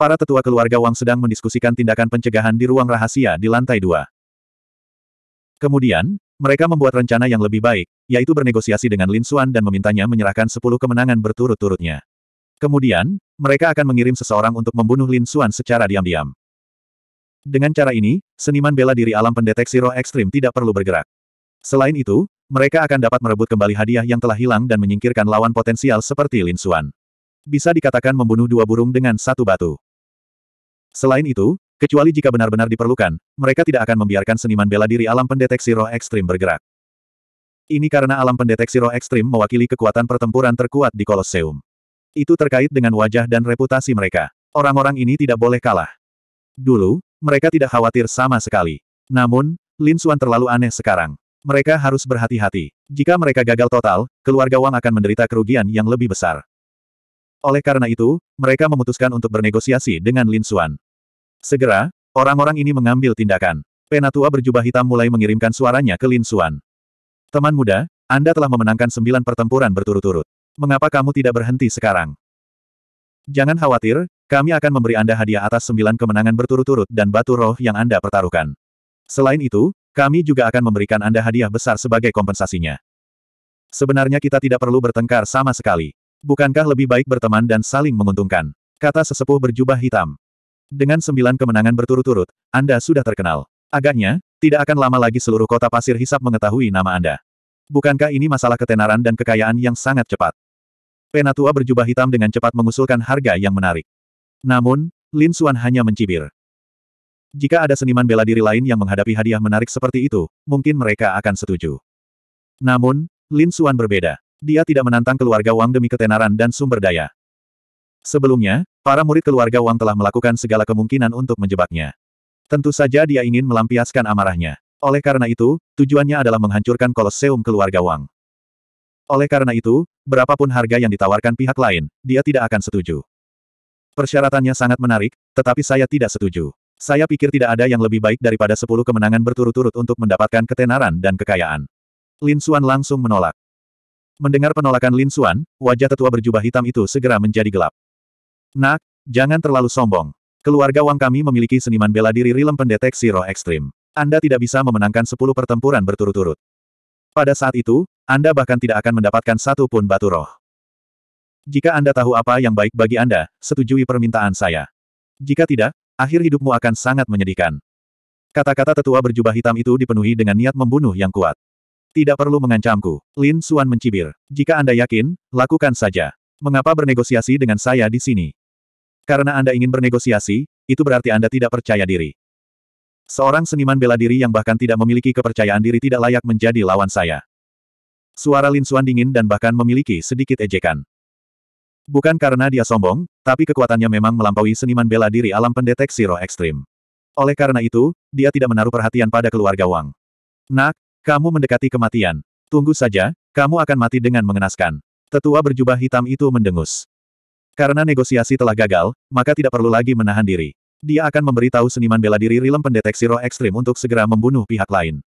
Para tetua keluarga Wang sedang mendiskusikan tindakan pencegahan di ruang rahasia di lantai dua. Kemudian, mereka membuat rencana yang lebih baik, yaitu bernegosiasi dengan Lin Xuan dan memintanya menyerahkan sepuluh kemenangan berturut-turutnya. Kemudian, mereka akan mengirim seseorang untuk membunuh Lin Xuan secara diam-diam. Dengan cara ini, seniman bela diri alam pendeteksi roh ekstrim tidak perlu bergerak. Selain itu, mereka akan dapat merebut kembali hadiah yang telah hilang dan menyingkirkan lawan potensial seperti Lin Xuan. Bisa dikatakan membunuh dua burung dengan satu batu. Selain itu, kecuali jika benar-benar diperlukan, mereka tidak akan membiarkan seniman bela diri alam pendeteksi roh ekstrim bergerak. Ini karena alam pendeteksi roh ekstrim mewakili kekuatan pertempuran terkuat di Kolosseum. Itu terkait dengan wajah dan reputasi mereka. Orang-orang ini tidak boleh kalah. Dulu, mereka tidak khawatir sama sekali. Namun, Lin Suan terlalu aneh sekarang. Mereka harus berhati-hati. Jika mereka gagal total, keluarga Wang akan menderita kerugian yang lebih besar. Oleh karena itu, mereka memutuskan untuk bernegosiasi dengan Lin Xuan. Segera, orang-orang ini mengambil tindakan. Penatua berjubah hitam mulai mengirimkan suaranya ke Lin Xuan. Teman muda, Anda telah memenangkan sembilan pertempuran berturut-turut. Mengapa kamu tidak berhenti sekarang? Jangan khawatir, kami akan memberi Anda hadiah atas sembilan kemenangan berturut-turut dan batu roh yang Anda pertaruhkan. Selain itu, kami juga akan memberikan Anda hadiah besar sebagai kompensasinya. Sebenarnya kita tidak perlu bertengkar sama sekali. Bukankah lebih baik berteman dan saling menguntungkan? Kata sesepuh berjubah hitam. Dengan sembilan kemenangan berturut-turut, Anda sudah terkenal. Agaknya, tidak akan lama lagi seluruh kota pasir hisap mengetahui nama Anda. Bukankah ini masalah ketenaran dan kekayaan yang sangat cepat? Penatua berjubah hitam dengan cepat mengusulkan harga yang menarik. Namun, Lin Suan hanya mencibir. Jika ada seniman bela diri lain yang menghadapi hadiah menarik seperti itu, mungkin mereka akan setuju. Namun, Lin Suan berbeda. Dia tidak menantang keluarga Wang demi ketenaran dan sumber daya. Sebelumnya, para murid keluarga Wang telah melakukan segala kemungkinan untuk menjebaknya. Tentu saja dia ingin melampiaskan amarahnya. Oleh karena itu, tujuannya adalah menghancurkan koloseum keluarga Wang. Oleh karena itu, berapapun harga yang ditawarkan pihak lain, dia tidak akan setuju. Persyaratannya sangat menarik, tetapi saya tidak setuju. Saya pikir tidak ada yang lebih baik daripada sepuluh kemenangan berturut-turut untuk mendapatkan ketenaran dan kekayaan. Lin Xuan langsung menolak. Mendengar penolakan Lin Xuan, wajah tetua berjubah hitam itu segera menjadi gelap. Nak, jangan terlalu sombong. Keluarga Wang kami memiliki seniman bela diri rilem pendeteksi roh ekstrim. Anda tidak bisa memenangkan sepuluh pertempuran berturut-turut. Pada saat itu, Anda bahkan tidak akan mendapatkan satu pun batu roh. Jika Anda tahu apa yang baik bagi Anda, setujui permintaan saya. Jika tidak, akhir hidupmu akan sangat menyedihkan. Kata-kata tetua berjubah hitam itu dipenuhi dengan niat membunuh yang kuat. Tidak perlu mengancamku. Lin Suan mencibir. Jika Anda yakin, lakukan saja. Mengapa bernegosiasi dengan saya di sini? Karena Anda ingin bernegosiasi, itu berarti Anda tidak percaya diri. Seorang seniman bela diri yang bahkan tidak memiliki kepercayaan diri tidak layak menjadi lawan saya. Suara Lin Suan dingin dan bahkan memiliki sedikit ejekan. Bukan karena dia sombong, tapi kekuatannya memang melampaui seniman bela diri alam pendeteksi roh ekstrim. Oleh karena itu, dia tidak menaruh perhatian pada keluarga Wang. Nak, kamu mendekati kematian. Tunggu saja, kamu akan mati dengan mengenaskan. Tetua berjubah hitam itu mendengus. Karena negosiasi telah gagal, maka tidak perlu lagi menahan diri. Dia akan memberitahu seniman bela diri Rilem pendeteksi roh ekstrim untuk segera membunuh pihak lain.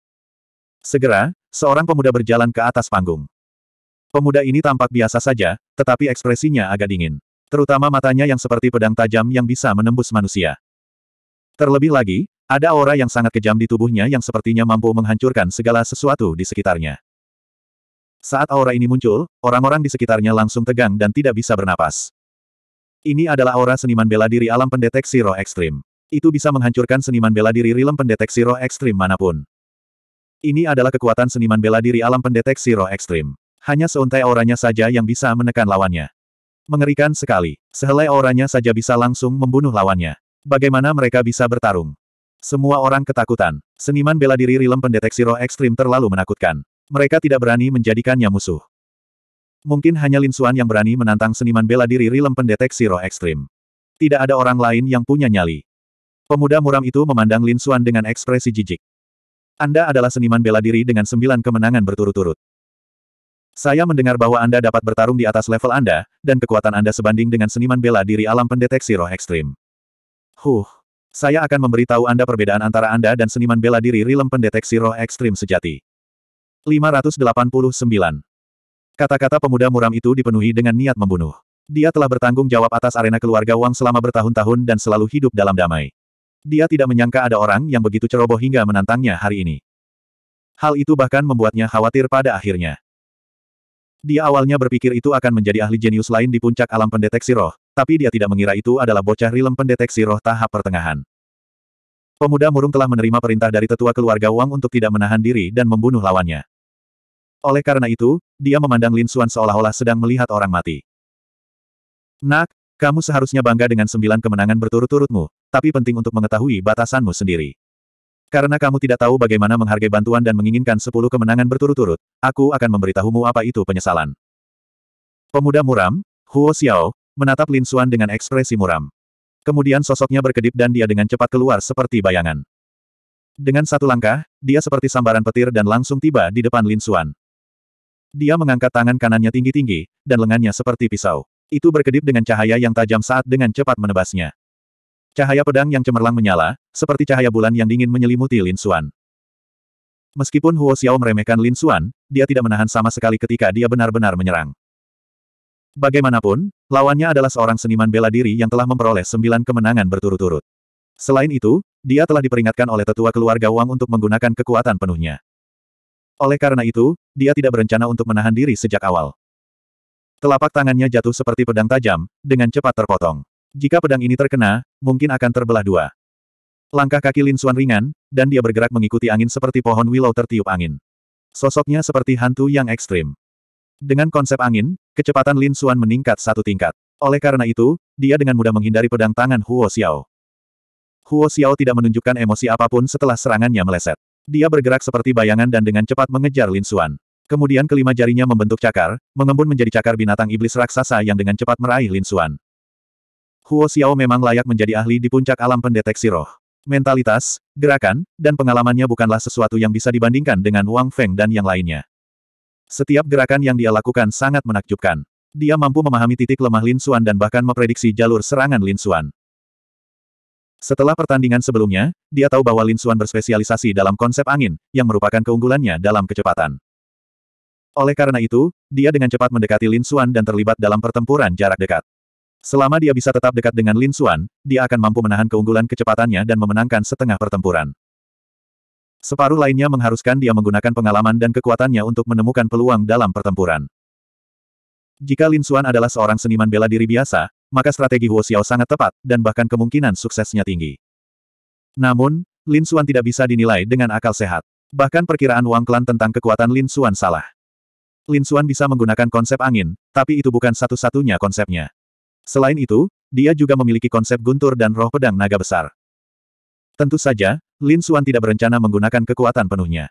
Segera, seorang pemuda berjalan ke atas panggung. Pemuda ini tampak biasa saja, tetapi ekspresinya agak dingin. Terutama matanya yang seperti pedang tajam yang bisa menembus manusia. Terlebih lagi, ada aura yang sangat kejam di tubuhnya yang sepertinya mampu menghancurkan segala sesuatu di sekitarnya. Saat aura ini muncul, orang-orang di sekitarnya langsung tegang dan tidak bisa bernapas. Ini adalah aura seniman bela diri alam pendeteksi roh ekstrim. Itu bisa menghancurkan seniman bela diri rilem pendeteksi roh ekstrim manapun. Ini adalah kekuatan seniman bela diri alam pendeteksi roh ekstrim. Hanya seuntai auranya saja yang bisa menekan lawannya. Mengerikan sekali. Sehelai auranya saja bisa langsung membunuh lawannya. Bagaimana mereka bisa bertarung? Semua orang ketakutan. Seniman bela diri Rilem pendeteksi roh ekstrim terlalu menakutkan. Mereka tidak berani menjadikannya musuh. Mungkin hanya Lin Suan yang berani menantang seniman bela diri Rilem pendeteksi roh ekstrim. Tidak ada orang lain yang punya nyali. Pemuda muram itu memandang Lin Suan dengan ekspresi jijik. Anda adalah seniman bela diri dengan sembilan kemenangan berturut-turut. Saya mendengar bahwa Anda dapat bertarung di atas level Anda, dan kekuatan Anda sebanding dengan seniman bela diri alam pendeteksi roh ekstrim. Huh, saya akan memberitahu Anda perbedaan antara Anda dan seniman bela diri Rilem pendeteksi roh ekstrim sejati. 589. Kata-kata pemuda muram itu dipenuhi dengan niat membunuh. Dia telah bertanggung jawab atas arena keluarga Wang selama bertahun-tahun dan selalu hidup dalam damai. Dia tidak menyangka ada orang yang begitu ceroboh hingga menantangnya hari ini. Hal itu bahkan membuatnya khawatir pada akhirnya. Dia awalnya berpikir itu akan menjadi ahli jenius lain di puncak alam pendeteksi roh, tapi dia tidak mengira itu adalah bocah rilem pendeteksi roh tahap pertengahan. Pemuda murung telah menerima perintah dari tetua keluarga Wang untuk tidak menahan diri dan membunuh lawannya. Oleh karena itu, dia memandang Lin Xuan seolah-olah sedang melihat orang mati. Nak, kamu seharusnya bangga dengan sembilan kemenangan berturut-turutmu, tapi penting untuk mengetahui batasanmu sendiri. Karena kamu tidak tahu bagaimana menghargai bantuan dan menginginkan sepuluh kemenangan berturut-turut, aku akan memberitahumu apa itu penyesalan. Pemuda muram, Huo Xiao, menatap Lin Xuan dengan ekspresi muram. Kemudian sosoknya berkedip dan dia dengan cepat keluar seperti bayangan. Dengan satu langkah, dia seperti sambaran petir dan langsung tiba di depan Lin Xuan. Dia mengangkat tangan kanannya tinggi-tinggi, dan lengannya seperti pisau. Itu berkedip dengan cahaya yang tajam saat dengan cepat menebasnya. Cahaya pedang yang cemerlang menyala, seperti cahaya bulan yang dingin menyelimuti Lin Xuan. Meskipun Huo Xiao meremehkan Lin Xuan, dia tidak menahan sama sekali ketika dia benar-benar menyerang. Bagaimanapun, lawannya adalah seorang seniman bela diri yang telah memperoleh sembilan kemenangan berturut-turut. Selain itu, dia telah diperingatkan oleh tetua keluarga Wang untuk menggunakan kekuatan penuhnya. Oleh karena itu, dia tidak berencana untuk menahan diri sejak awal. Telapak tangannya jatuh seperti pedang tajam, dengan cepat terpotong. Jika pedang ini terkena, mungkin akan terbelah dua. Langkah kaki Lin Xuan ringan, dan dia bergerak mengikuti angin seperti pohon willow tertiup angin. Sosoknya seperti hantu yang ekstrim. Dengan konsep angin, kecepatan Lin Xuan meningkat satu tingkat. Oleh karena itu, dia dengan mudah menghindari pedang tangan Huo Xiao. Huo Xiao tidak menunjukkan emosi apapun setelah serangannya meleset. Dia bergerak seperti bayangan dan dengan cepat mengejar Lin Xuan. Kemudian kelima jarinya membentuk cakar, mengembun menjadi cakar binatang iblis raksasa yang dengan cepat meraih Lin Xuan. Huo Xiao memang layak menjadi ahli di puncak alam pendeteksi roh. Mentalitas, gerakan, dan pengalamannya bukanlah sesuatu yang bisa dibandingkan dengan Wang Feng dan yang lainnya. Setiap gerakan yang dia lakukan sangat menakjubkan. Dia mampu memahami titik lemah Lin Xuan dan bahkan memprediksi jalur serangan Lin Xuan. Setelah pertandingan sebelumnya, dia tahu bahwa Lin Xuan berspesialisasi dalam konsep angin, yang merupakan keunggulannya dalam kecepatan. Oleh karena itu, dia dengan cepat mendekati Lin Xuan dan terlibat dalam pertempuran jarak dekat. Selama dia bisa tetap dekat dengan Lin Xuan, dia akan mampu menahan keunggulan kecepatannya dan memenangkan setengah pertempuran. Separuh lainnya mengharuskan dia menggunakan pengalaman dan kekuatannya untuk menemukan peluang dalam pertempuran. Jika Lin Xuan adalah seorang seniman bela diri biasa, maka strategi Huo Xiao sangat tepat, dan bahkan kemungkinan suksesnya tinggi. Namun, Lin Xuan tidak bisa dinilai dengan akal sehat. Bahkan perkiraan Wang Klan tentang kekuatan Lin Xuan salah. Lin Xuan bisa menggunakan konsep angin, tapi itu bukan satu-satunya konsepnya. Selain itu, dia juga memiliki konsep guntur dan roh pedang naga besar. Tentu saja, Lin Suan tidak berencana menggunakan kekuatan penuhnya.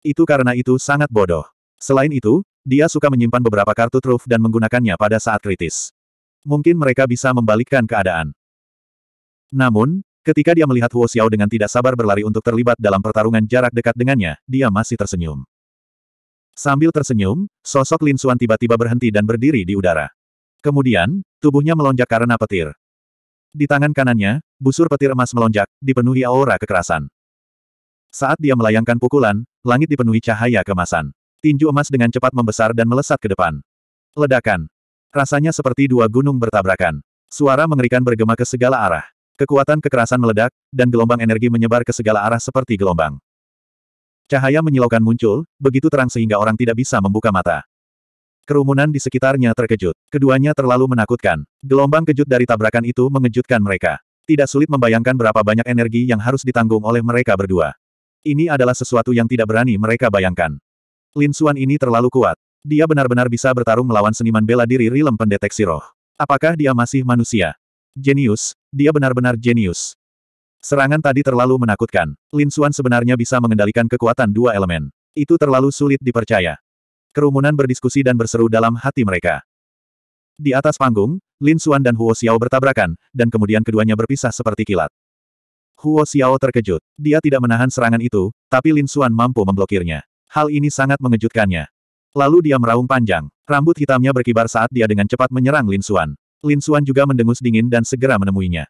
Itu karena itu sangat bodoh. Selain itu, dia suka menyimpan beberapa kartu truf dan menggunakannya pada saat kritis. Mungkin mereka bisa membalikkan keadaan. Namun, ketika dia melihat Huo Xiao dengan tidak sabar berlari untuk terlibat dalam pertarungan jarak dekat dengannya, dia masih tersenyum. Sambil tersenyum, sosok Lin Suan tiba-tiba berhenti dan berdiri di udara. Kemudian, tubuhnya melonjak karena petir. Di tangan kanannya, busur petir emas melonjak, dipenuhi aura kekerasan. Saat dia melayangkan pukulan, langit dipenuhi cahaya kemasan. Tinju emas dengan cepat membesar dan melesat ke depan. Ledakan. Rasanya seperti dua gunung bertabrakan. Suara mengerikan bergema ke segala arah. Kekuatan kekerasan meledak, dan gelombang energi menyebar ke segala arah seperti gelombang. Cahaya menyilaukan muncul, begitu terang sehingga orang tidak bisa membuka mata. Kerumunan di sekitarnya terkejut. Keduanya terlalu menakutkan. Gelombang kejut dari tabrakan itu mengejutkan mereka. Tidak sulit membayangkan berapa banyak energi yang harus ditanggung oleh mereka berdua. Ini adalah sesuatu yang tidak berani mereka bayangkan. Lin Xuan ini terlalu kuat. Dia benar-benar bisa bertarung melawan seniman bela diri Rilem pendeteksi roh. Apakah dia masih manusia? Jenius, dia benar-benar jenius. Serangan tadi terlalu menakutkan. Lin Xuan sebenarnya bisa mengendalikan kekuatan dua elemen. Itu terlalu sulit dipercaya. Kerumunan berdiskusi dan berseru dalam hati mereka. Di atas panggung, Lin Xuan dan Huo Xiao bertabrakan, dan kemudian keduanya berpisah seperti kilat. Huo Xiao terkejut. Dia tidak menahan serangan itu, tapi Lin Xuan mampu memblokirnya. Hal ini sangat mengejutkannya. Lalu dia meraung panjang. Rambut hitamnya berkibar saat dia dengan cepat menyerang Lin Xuan. Lin Xuan juga mendengus dingin dan segera menemuinya.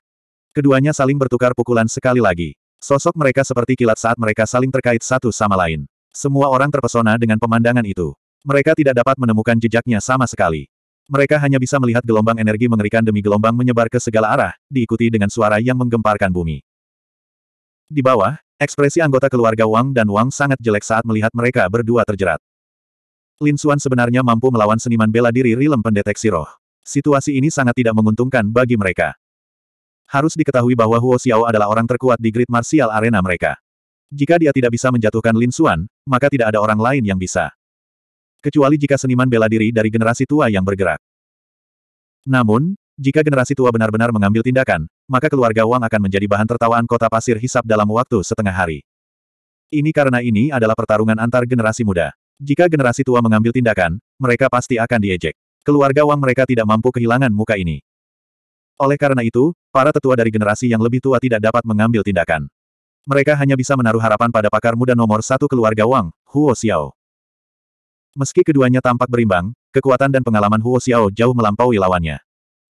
Keduanya saling bertukar pukulan sekali lagi. Sosok mereka seperti kilat saat mereka saling terkait satu sama lain. Semua orang terpesona dengan pemandangan itu. Mereka tidak dapat menemukan jejaknya sama sekali. Mereka hanya bisa melihat gelombang energi mengerikan demi gelombang menyebar ke segala arah, diikuti dengan suara yang menggemparkan bumi. Di bawah, ekspresi anggota keluarga Wang dan Wang sangat jelek saat melihat mereka berdua terjerat. Lin Xuan sebenarnya mampu melawan seniman bela diri Rilem pendeteksi roh. Situasi ini sangat tidak menguntungkan bagi mereka. Harus diketahui bahwa Huo Xiao adalah orang terkuat di grid martial arena mereka. Jika dia tidak bisa menjatuhkan Lin Xuan, maka tidak ada orang lain yang bisa kecuali jika seniman bela diri dari generasi tua yang bergerak. Namun, jika generasi tua benar-benar mengambil tindakan, maka keluarga Wang akan menjadi bahan tertawaan kota pasir hisap dalam waktu setengah hari. Ini karena ini adalah pertarungan antar generasi muda. Jika generasi tua mengambil tindakan, mereka pasti akan diejek. Keluarga Wang mereka tidak mampu kehilangan muka ini. Oleh karena itu, para tetua dari generasi yang lebih tua tidak dapat mengambil tindakan. Mereka hanya bisa menaruh harapan pada pakar muda nomor satu keluarga Wang, Huo Xiao. Meski keduanya tampak berimbang, kekuatan dan pengalaman Huo Xiao jauh melampaui lawannya.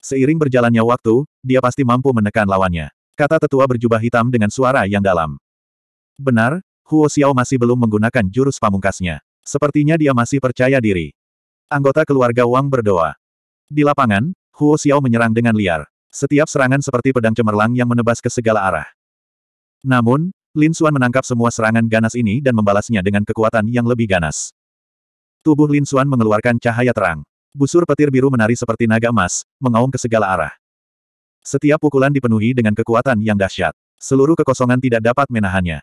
Seiring berjalannya waktu, dia pasti mampu menekan lawannya. Kata tetua berjubah hitam dengan suara yang dalam. Benar, Huo Xiao masih belum menggunakan jurus pamungkasnya. Sepertinya dia masih percaya diri. Anggota keluarga Wang berdoa. Di lapangan, Huo Xiao menyerang dengan liar. Setiap serangan seperti pedang cemerlang yang menebas ke segala arah. Namun, Lin Xuan menangkap semua serangan ganas ini dan membalasnya dengan kekuatan yang lebih ganas. Tubuh Lin Xuan mengeluarkan cahaya terang. Busur petir biru menari seperti naga emas, mengaum ke segala arah. Setiap pukulan dipenuhi dengan kekuatan yang dahsyat. Seluruh kekosongan tidak dapat menahannya.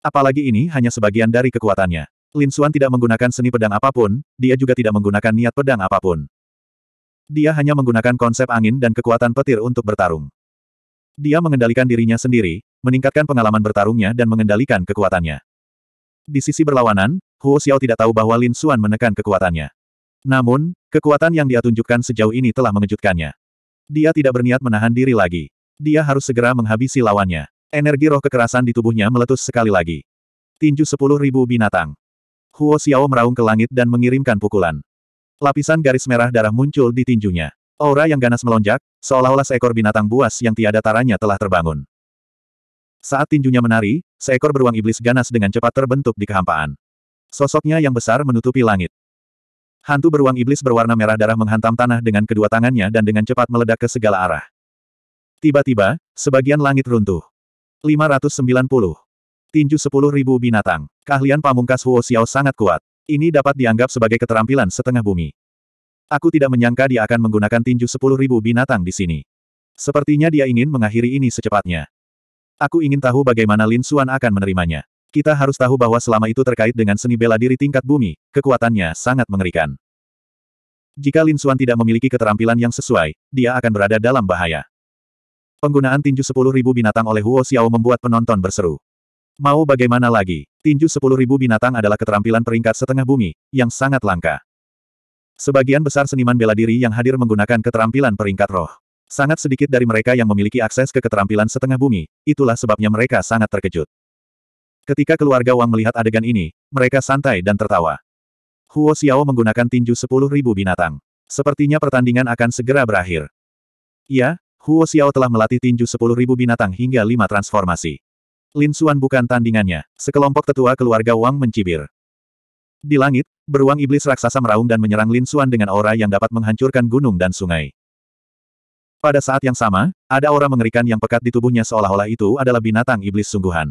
Apalagi ini hanya sebagian dari kekuatannya. Lin Xuan tidak menggunakan seni pedang apapun, dia juga tidak menggunakan niat pedang apapun. Dia hanya menggunakan konsep angin dan kekuatan petir untuk bertarung. Dia mengendalikan dirinya sendiri, meningkatkan pengalaman bertarungnya dan mengendalikan kekuatannya. Di sisi berlawanan, Huo Xiao tidak tahu bahwa Lin Xuan menekan kekuatannya. Namun, kekuatan yang dia tunjukkan sejauh ini telah mengejutkannya. Dia tidak berniat menahan diri lagi. Dia harus segera menghabisi lawannya. Energi roh kekerasan di tubuhnya meletus sekali lagi. Tinju sepuluh ribu binatang. Huo Xiao meraung ke langit dan mengirimkan pukulan. Lapisan garis merah darah muncul di tinjunya. Aura yang ganas melonjak, seolah-olah seekor binatang buas yang tiada taranya telah terbangun. Saat tinjunya menari, seekor beruang iblis ganas dengan cepat terbentuk di kehampaan. Sosoknya yang besar menutupi langit. Hantu beruang iblis berwarna merah darah menghantam tanah dengan kedua tangannya dan dengan cepat meledak ke segala arah. Tiba-tiba, sebagian langit runtuh. 590. Tinju 10.000 binatang. Keahlian pamungkas Huo Xiao sangat kuat. Ini dapat dianggap sebagai keterampilan setengah bumi. Aku tidak menyangka dia akan menggunakan tinju 10.000 binatang di sini. Sepertinya dia ingin mengakhiri ini secepatnya. Aku ingin tahu bagaimana Lin Suan akan menerimanya. Kita harus tahu bahwa selama itu terkait dengan seni bela diri tingkat bumi, kekuatannya sangat mengerikan. Jika Lin Suan tidak memiliki keterampilan yang sesuai, dia akan berada dalam bahaya. Penggunaan tinju 10.000 binatang oleh Huo Xiao membuat penonton berseru. Mau bagaimana lagi, tinju 10.000 binatang adalah keterampilan peringkat setengah bumi, yang sangat langka. Sebagian besar seniman bela diri yang hadir menggunakan keterampilan peringkat roh. Sangat sedikit dari mereka yang memiliki akses ke keterampilan setengah bumi, itulah sebabnya mereka sangat terkejut. Ketika keluarga Wang melihat adegan ini, mereka santai dan tertawa. Huo Xiao menggunakan tinju ribu binatang. Sepertinya pertandingan akan segera berakhir. Ya, Huo Xiao telah melatih tinju ribu binatang hingga lima transformasi. Lin Xuan bukan tandingannya. Sekelompok tetua keluarga Wang mencibir. Di langit, beruang iblis raksasa meraung dan menyerang Lin Xuan dengan aura yang dapat menghancurkan gunung dan sungai. Pada saat yang sama, ada aura mengerikan yang pekat di tubuhnya seolah-olah itu adalah binatang iblis sungguhan.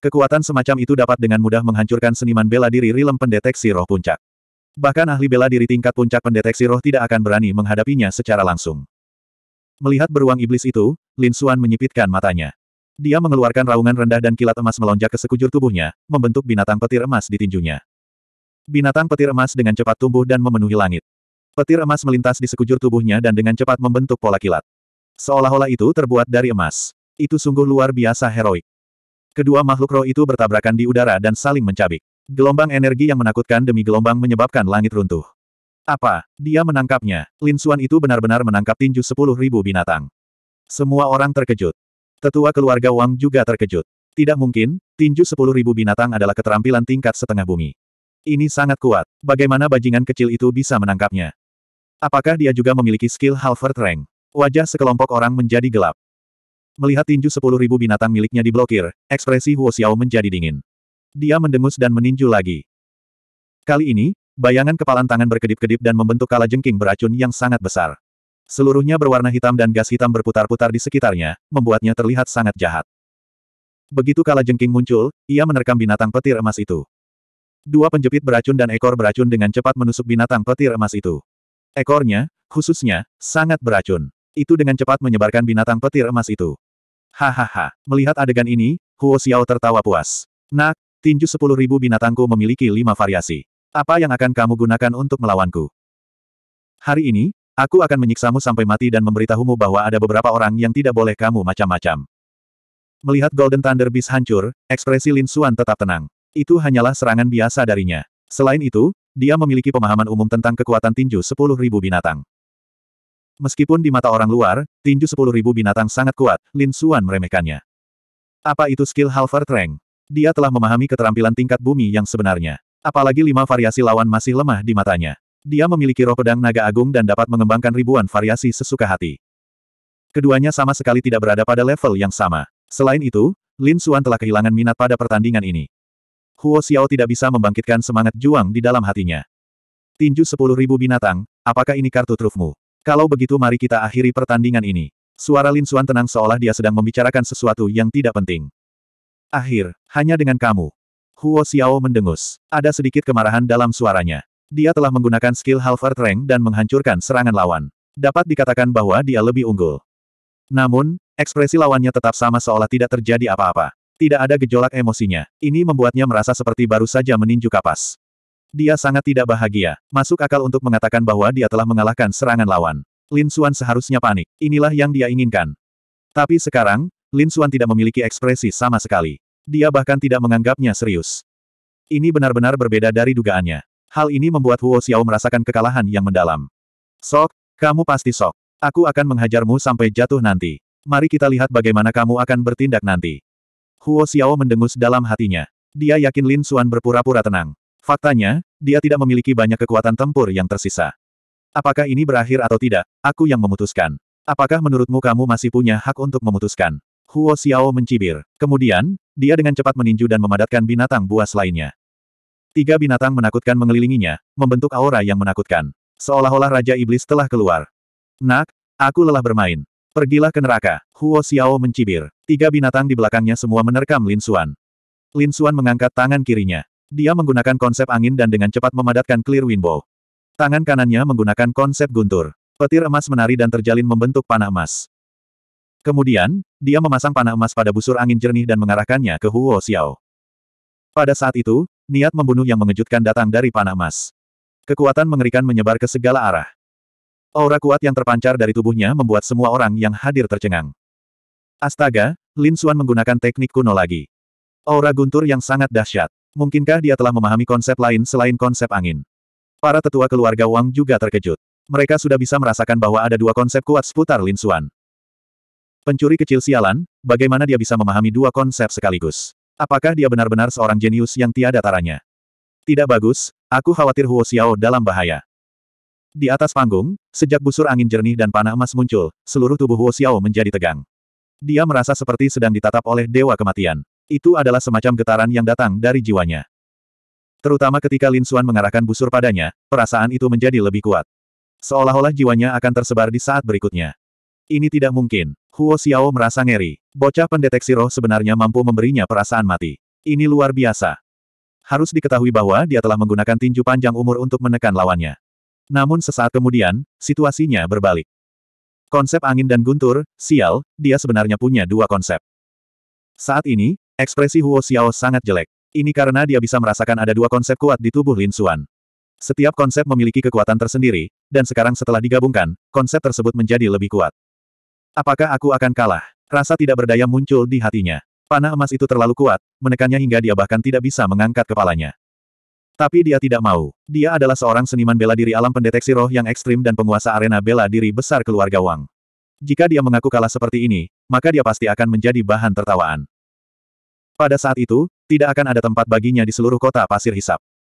Kekuatan semacam itu dapat dengan mudah menghancurkan seniman bela diri Rilem pendeteksi roh puncak. Bahkan ahli bela diri tingkat puncak pendeteksi roh tidak akan berani menghadapinya secara langsung. Melihat beruang iblis itu, Lin Xuan menyipitkan matanya. Dia mengeluarkan raungan rendah dan kilat emas melonjak ke sekujur tubuhnya, membentuk binatang petir emas di tinjunya. Binatang petir emas dengan cepat tumbuh dan memenuhi langit. Petir emas melintas di sekujur tubuhnya dan dengan cepat membentuk pola kilat. Seolah-olah itu terbuat dari emas. Itu sungguh luar biasa heroik. Kedua makhluk roh itu bertabrakan di udara dan saling mencabik. Gelombang energi yang menakutkan demi gelombang menyebabkan langit runtuh. Apa? Dia menangkapnya. Lin Xuan itu benar-benar menangkap tinju sepuluh ribu binatang. Semua orang terkejut. Tetua keluarga Wang juga terkejut. Tidak mungkin, tinju sepuluh ribu binatang adalah keterampilan tingkat setengah bumi. Ini sangat kuat. Bagaimana bajingan kecil itu bisa menangkapnya? Apakah dia juga memiliki skill halver Rank? Wajah sekelompok orang menjadi gelap. Melihat tinju sepuluh ribu binatang miliknya diblokir, ekspresi Huo Xiao menjadi dingin. Dia mendengus dan meninju lagi. Kali ini, bayangan kepalan tangan berkedip-kedip dan membentuk kala jengking beracun yang sangat besar. Seluruhnya berwarna hitam dan gas hitam berputar-putar di sekitarnya, membuatnya terlihat sangat jahat. Begitu kala jengking muncul, ia menerkam binatang petir emas itu. Dua penjepit beracun dan ekor beracun dengan cepat menusuk binatang petir emas itu. Ekornya, khususnya, sangat beracun. Itu dengan cepat menyebarkan binatang petir emas itu. Hahaha, melihat adegan ini, Huo Xiao tertawa puas. Nak, tinju sepuluh ribu binatangku memiliki lima variasi. Apa yang akan kamu gunakan untuk melawanku? Hari ini, aku akan menyiksamu sampai mati dan memberitahumu bahwa ada beberapa orang yang tidak boleh kamu macam-macam. Melihat Golden Thunder Beast hancur, ekspresi Lin Xuan tetap tenang. Itu hanyalah serangan biasa darinya. Selain itu, dia memiliki pemahaman umum tentang kekuatan tinju 10.000 binatang. Meskipun di mata orang luar, tinju 10.000 binatang sangat kuat, Lin Xuan meremehkannya. Apa itu skill halver Rank? Dia telah memahami keterampilan tingkat bumi yang sebenarnya. Apalagi lima variasi lawan masih lemah di matanya. Dia memiliki roh pedang naga agung dan dapat mengembangkan ribuan variasi sesuka hati. Keduanya sama sekali tidak berada pada level yang sama. Selain itu, Lin Xuan telah kehilangan minat pada pertandingan ini. Huo Xiao tidak bisa membangkitkan semangat juang di dalam hatinya. Tinju sepuluh ribu binatang, apakah ini kartu trufmu? Kalau begitu mari kita akhiri pertandingan ini. Suara Lin Xuan tenang seolah dia sedang membicarakan sesuatu yang tidak penting. Akhir, hanya dengan kamu. Huo Xiao mendengus. Ada sedikit kemarahan dalam suaranya. Dia telah menggunakan skill half earth rank dan menghancurkan serangan lawan. Dapat dikatakan bahwa dia lebih unggul. Namun, ekspresi lawannya tetap sama seolah tidak terjadi apa-apa. Tidak ada gejolak emosinya. Ini membuatnya merasa seperti baru saja meninju kapas. Dia sangat tidak bahagia. Masuk akal untuk mengatakan bahwa dia telah mengalahkan serangan lawan. Lin Xuan seharusnya panik. Inilah yang dia inginkan. Tapi sekarang, Lin Xuan tidak memiliki ekspresi sama sekali. Dia bahkan tidak menganggapnya serius. Ini benar-benar berbeda dari dugaannya. Hal ini membuat Huo Xiao merasakan kekalahan yang mendalam. Sok, kamu pasti sok. Aku akan menghajarmu sampai jatuh nanti. Mari kita lihat bagaimana kamu akan bertindak nanti. Huo Xiao mendengus dalam hatinya. Dia yakin Lin Xuan berpura-pura tenang. Faktanya, dia tidak memiliki banyak kekuatan tempur yang tersisa. Apakah ini berakhir atau tidak, aku yang memutuskan. Apakah menurutmu kamu masih punya hak untuk memutuskan? Huo Xiao mencibir. Kemudian, dia dengan cepat meninju dan memadatkan binatang buas lainnya. Tiga binatang menakutkan mengelilinginya, membentuk aura yang menakutkan. Seolah-olah Raja Iblis telah keluar. Nak, aku lelah bermain. Pergilah ke neraka, Huo Xiao mencibir. Tiga binatang di belakangnya semua menerkam Lin Xuan. Lin Xuan mengangkat tangan kirinya. Dia menggunakan konsep angin dan dengan cepat memadatkan Clear Windbow. Tangan kanannya menggunakan konsep guntur. Petir emas menari dan terjalin membentuk panah emas. Kemudian, dia memasang panah emas pada busur angin jernih dan mengarahkannya ke Huo Xiao. Pada saat itu, niat membunuh yang mengejutkan datang dari panah emas. Kekuatan mengerikan menyebar ke segala arah. Aura kuat yang terpancar dari tubuhnya membuat semua orang yang hadir tercengang. Astaga, Lin Xuan menggunakan teknik kuno lagi. Aura guntur yang sangat dahsyat. Mungkinkah dia telah memahami konsep lain selain konsep angin? Para tetua keluarga Wang juga terkejut. Mereka sudah bisa merasakan bahwa ada dua konsep kuat seputar Lin Xuan. Pencuri kecil sialan, bagaimana dia bisa memahami dua konsep sekaligus? Apakah dia benar-benar seorang jenius yang tiada taranya? Tidak bagus, aku khawatir Huo Xiao dalam bahaya. Di atas panggung, sejak busur angin jernih dan panah emas muncul, seluruh tubuh Wu Xiao menjadi tegang. Dia merasa seperti sedang ditatap oleh Dewa Kematian. Itu adalah semacam getaran yang datang dari jiwanya. Terutama ketika Lin Xuan mengarahkan busur padanya, perasaan itu menjadi lebih kuat. Seolah-olah jiwanya akan tersebar di saat berikutnya. Ini tidak mungkin. Huo Xiao merasa ngeri. Bocah pendeteksi roh sebenarnya mampu memberinya perasaan mati. Ini luar biasa. Harus diketahui bahwa dia telah menggunakan tinju panjang umur untuk menekan lawannya. Namun sesaat kemudian, situasinya berbalik. Konsep angin dan guntur, sial, dia sebenarnya punya dua konsep. Saat ini, ekspresi Huo Xiao sangat jelek. Ini karena dia bisa merasakan ada dua konsep kuat di tubuh Lin Xuan. Setiap konsep memiliki kekuatan tersendiri, dan sekarang setelah digabungkan, konsep tersebut menjadi lebih kuat. Apakah aku akan kalah? Rasa tidak berdaya muncul di hatinya. Panah emas itu terlalu kuat, menekannya hingga dia bahkan tidak bisa mengangkat kepalanya. Tapi dia tidak mau. Dia adalah seorang seniman bela diri alam pendeteksi roh yang ekstrim dan penguasa arena bela diri besar keluarga Wang. Jika dia mengaku kalah seperti ini, maka dia pasti akan menjadi bahan tertawaan. Pada saat itu, tidak akan ada tempat baginya di seluruh kota pasir hisap.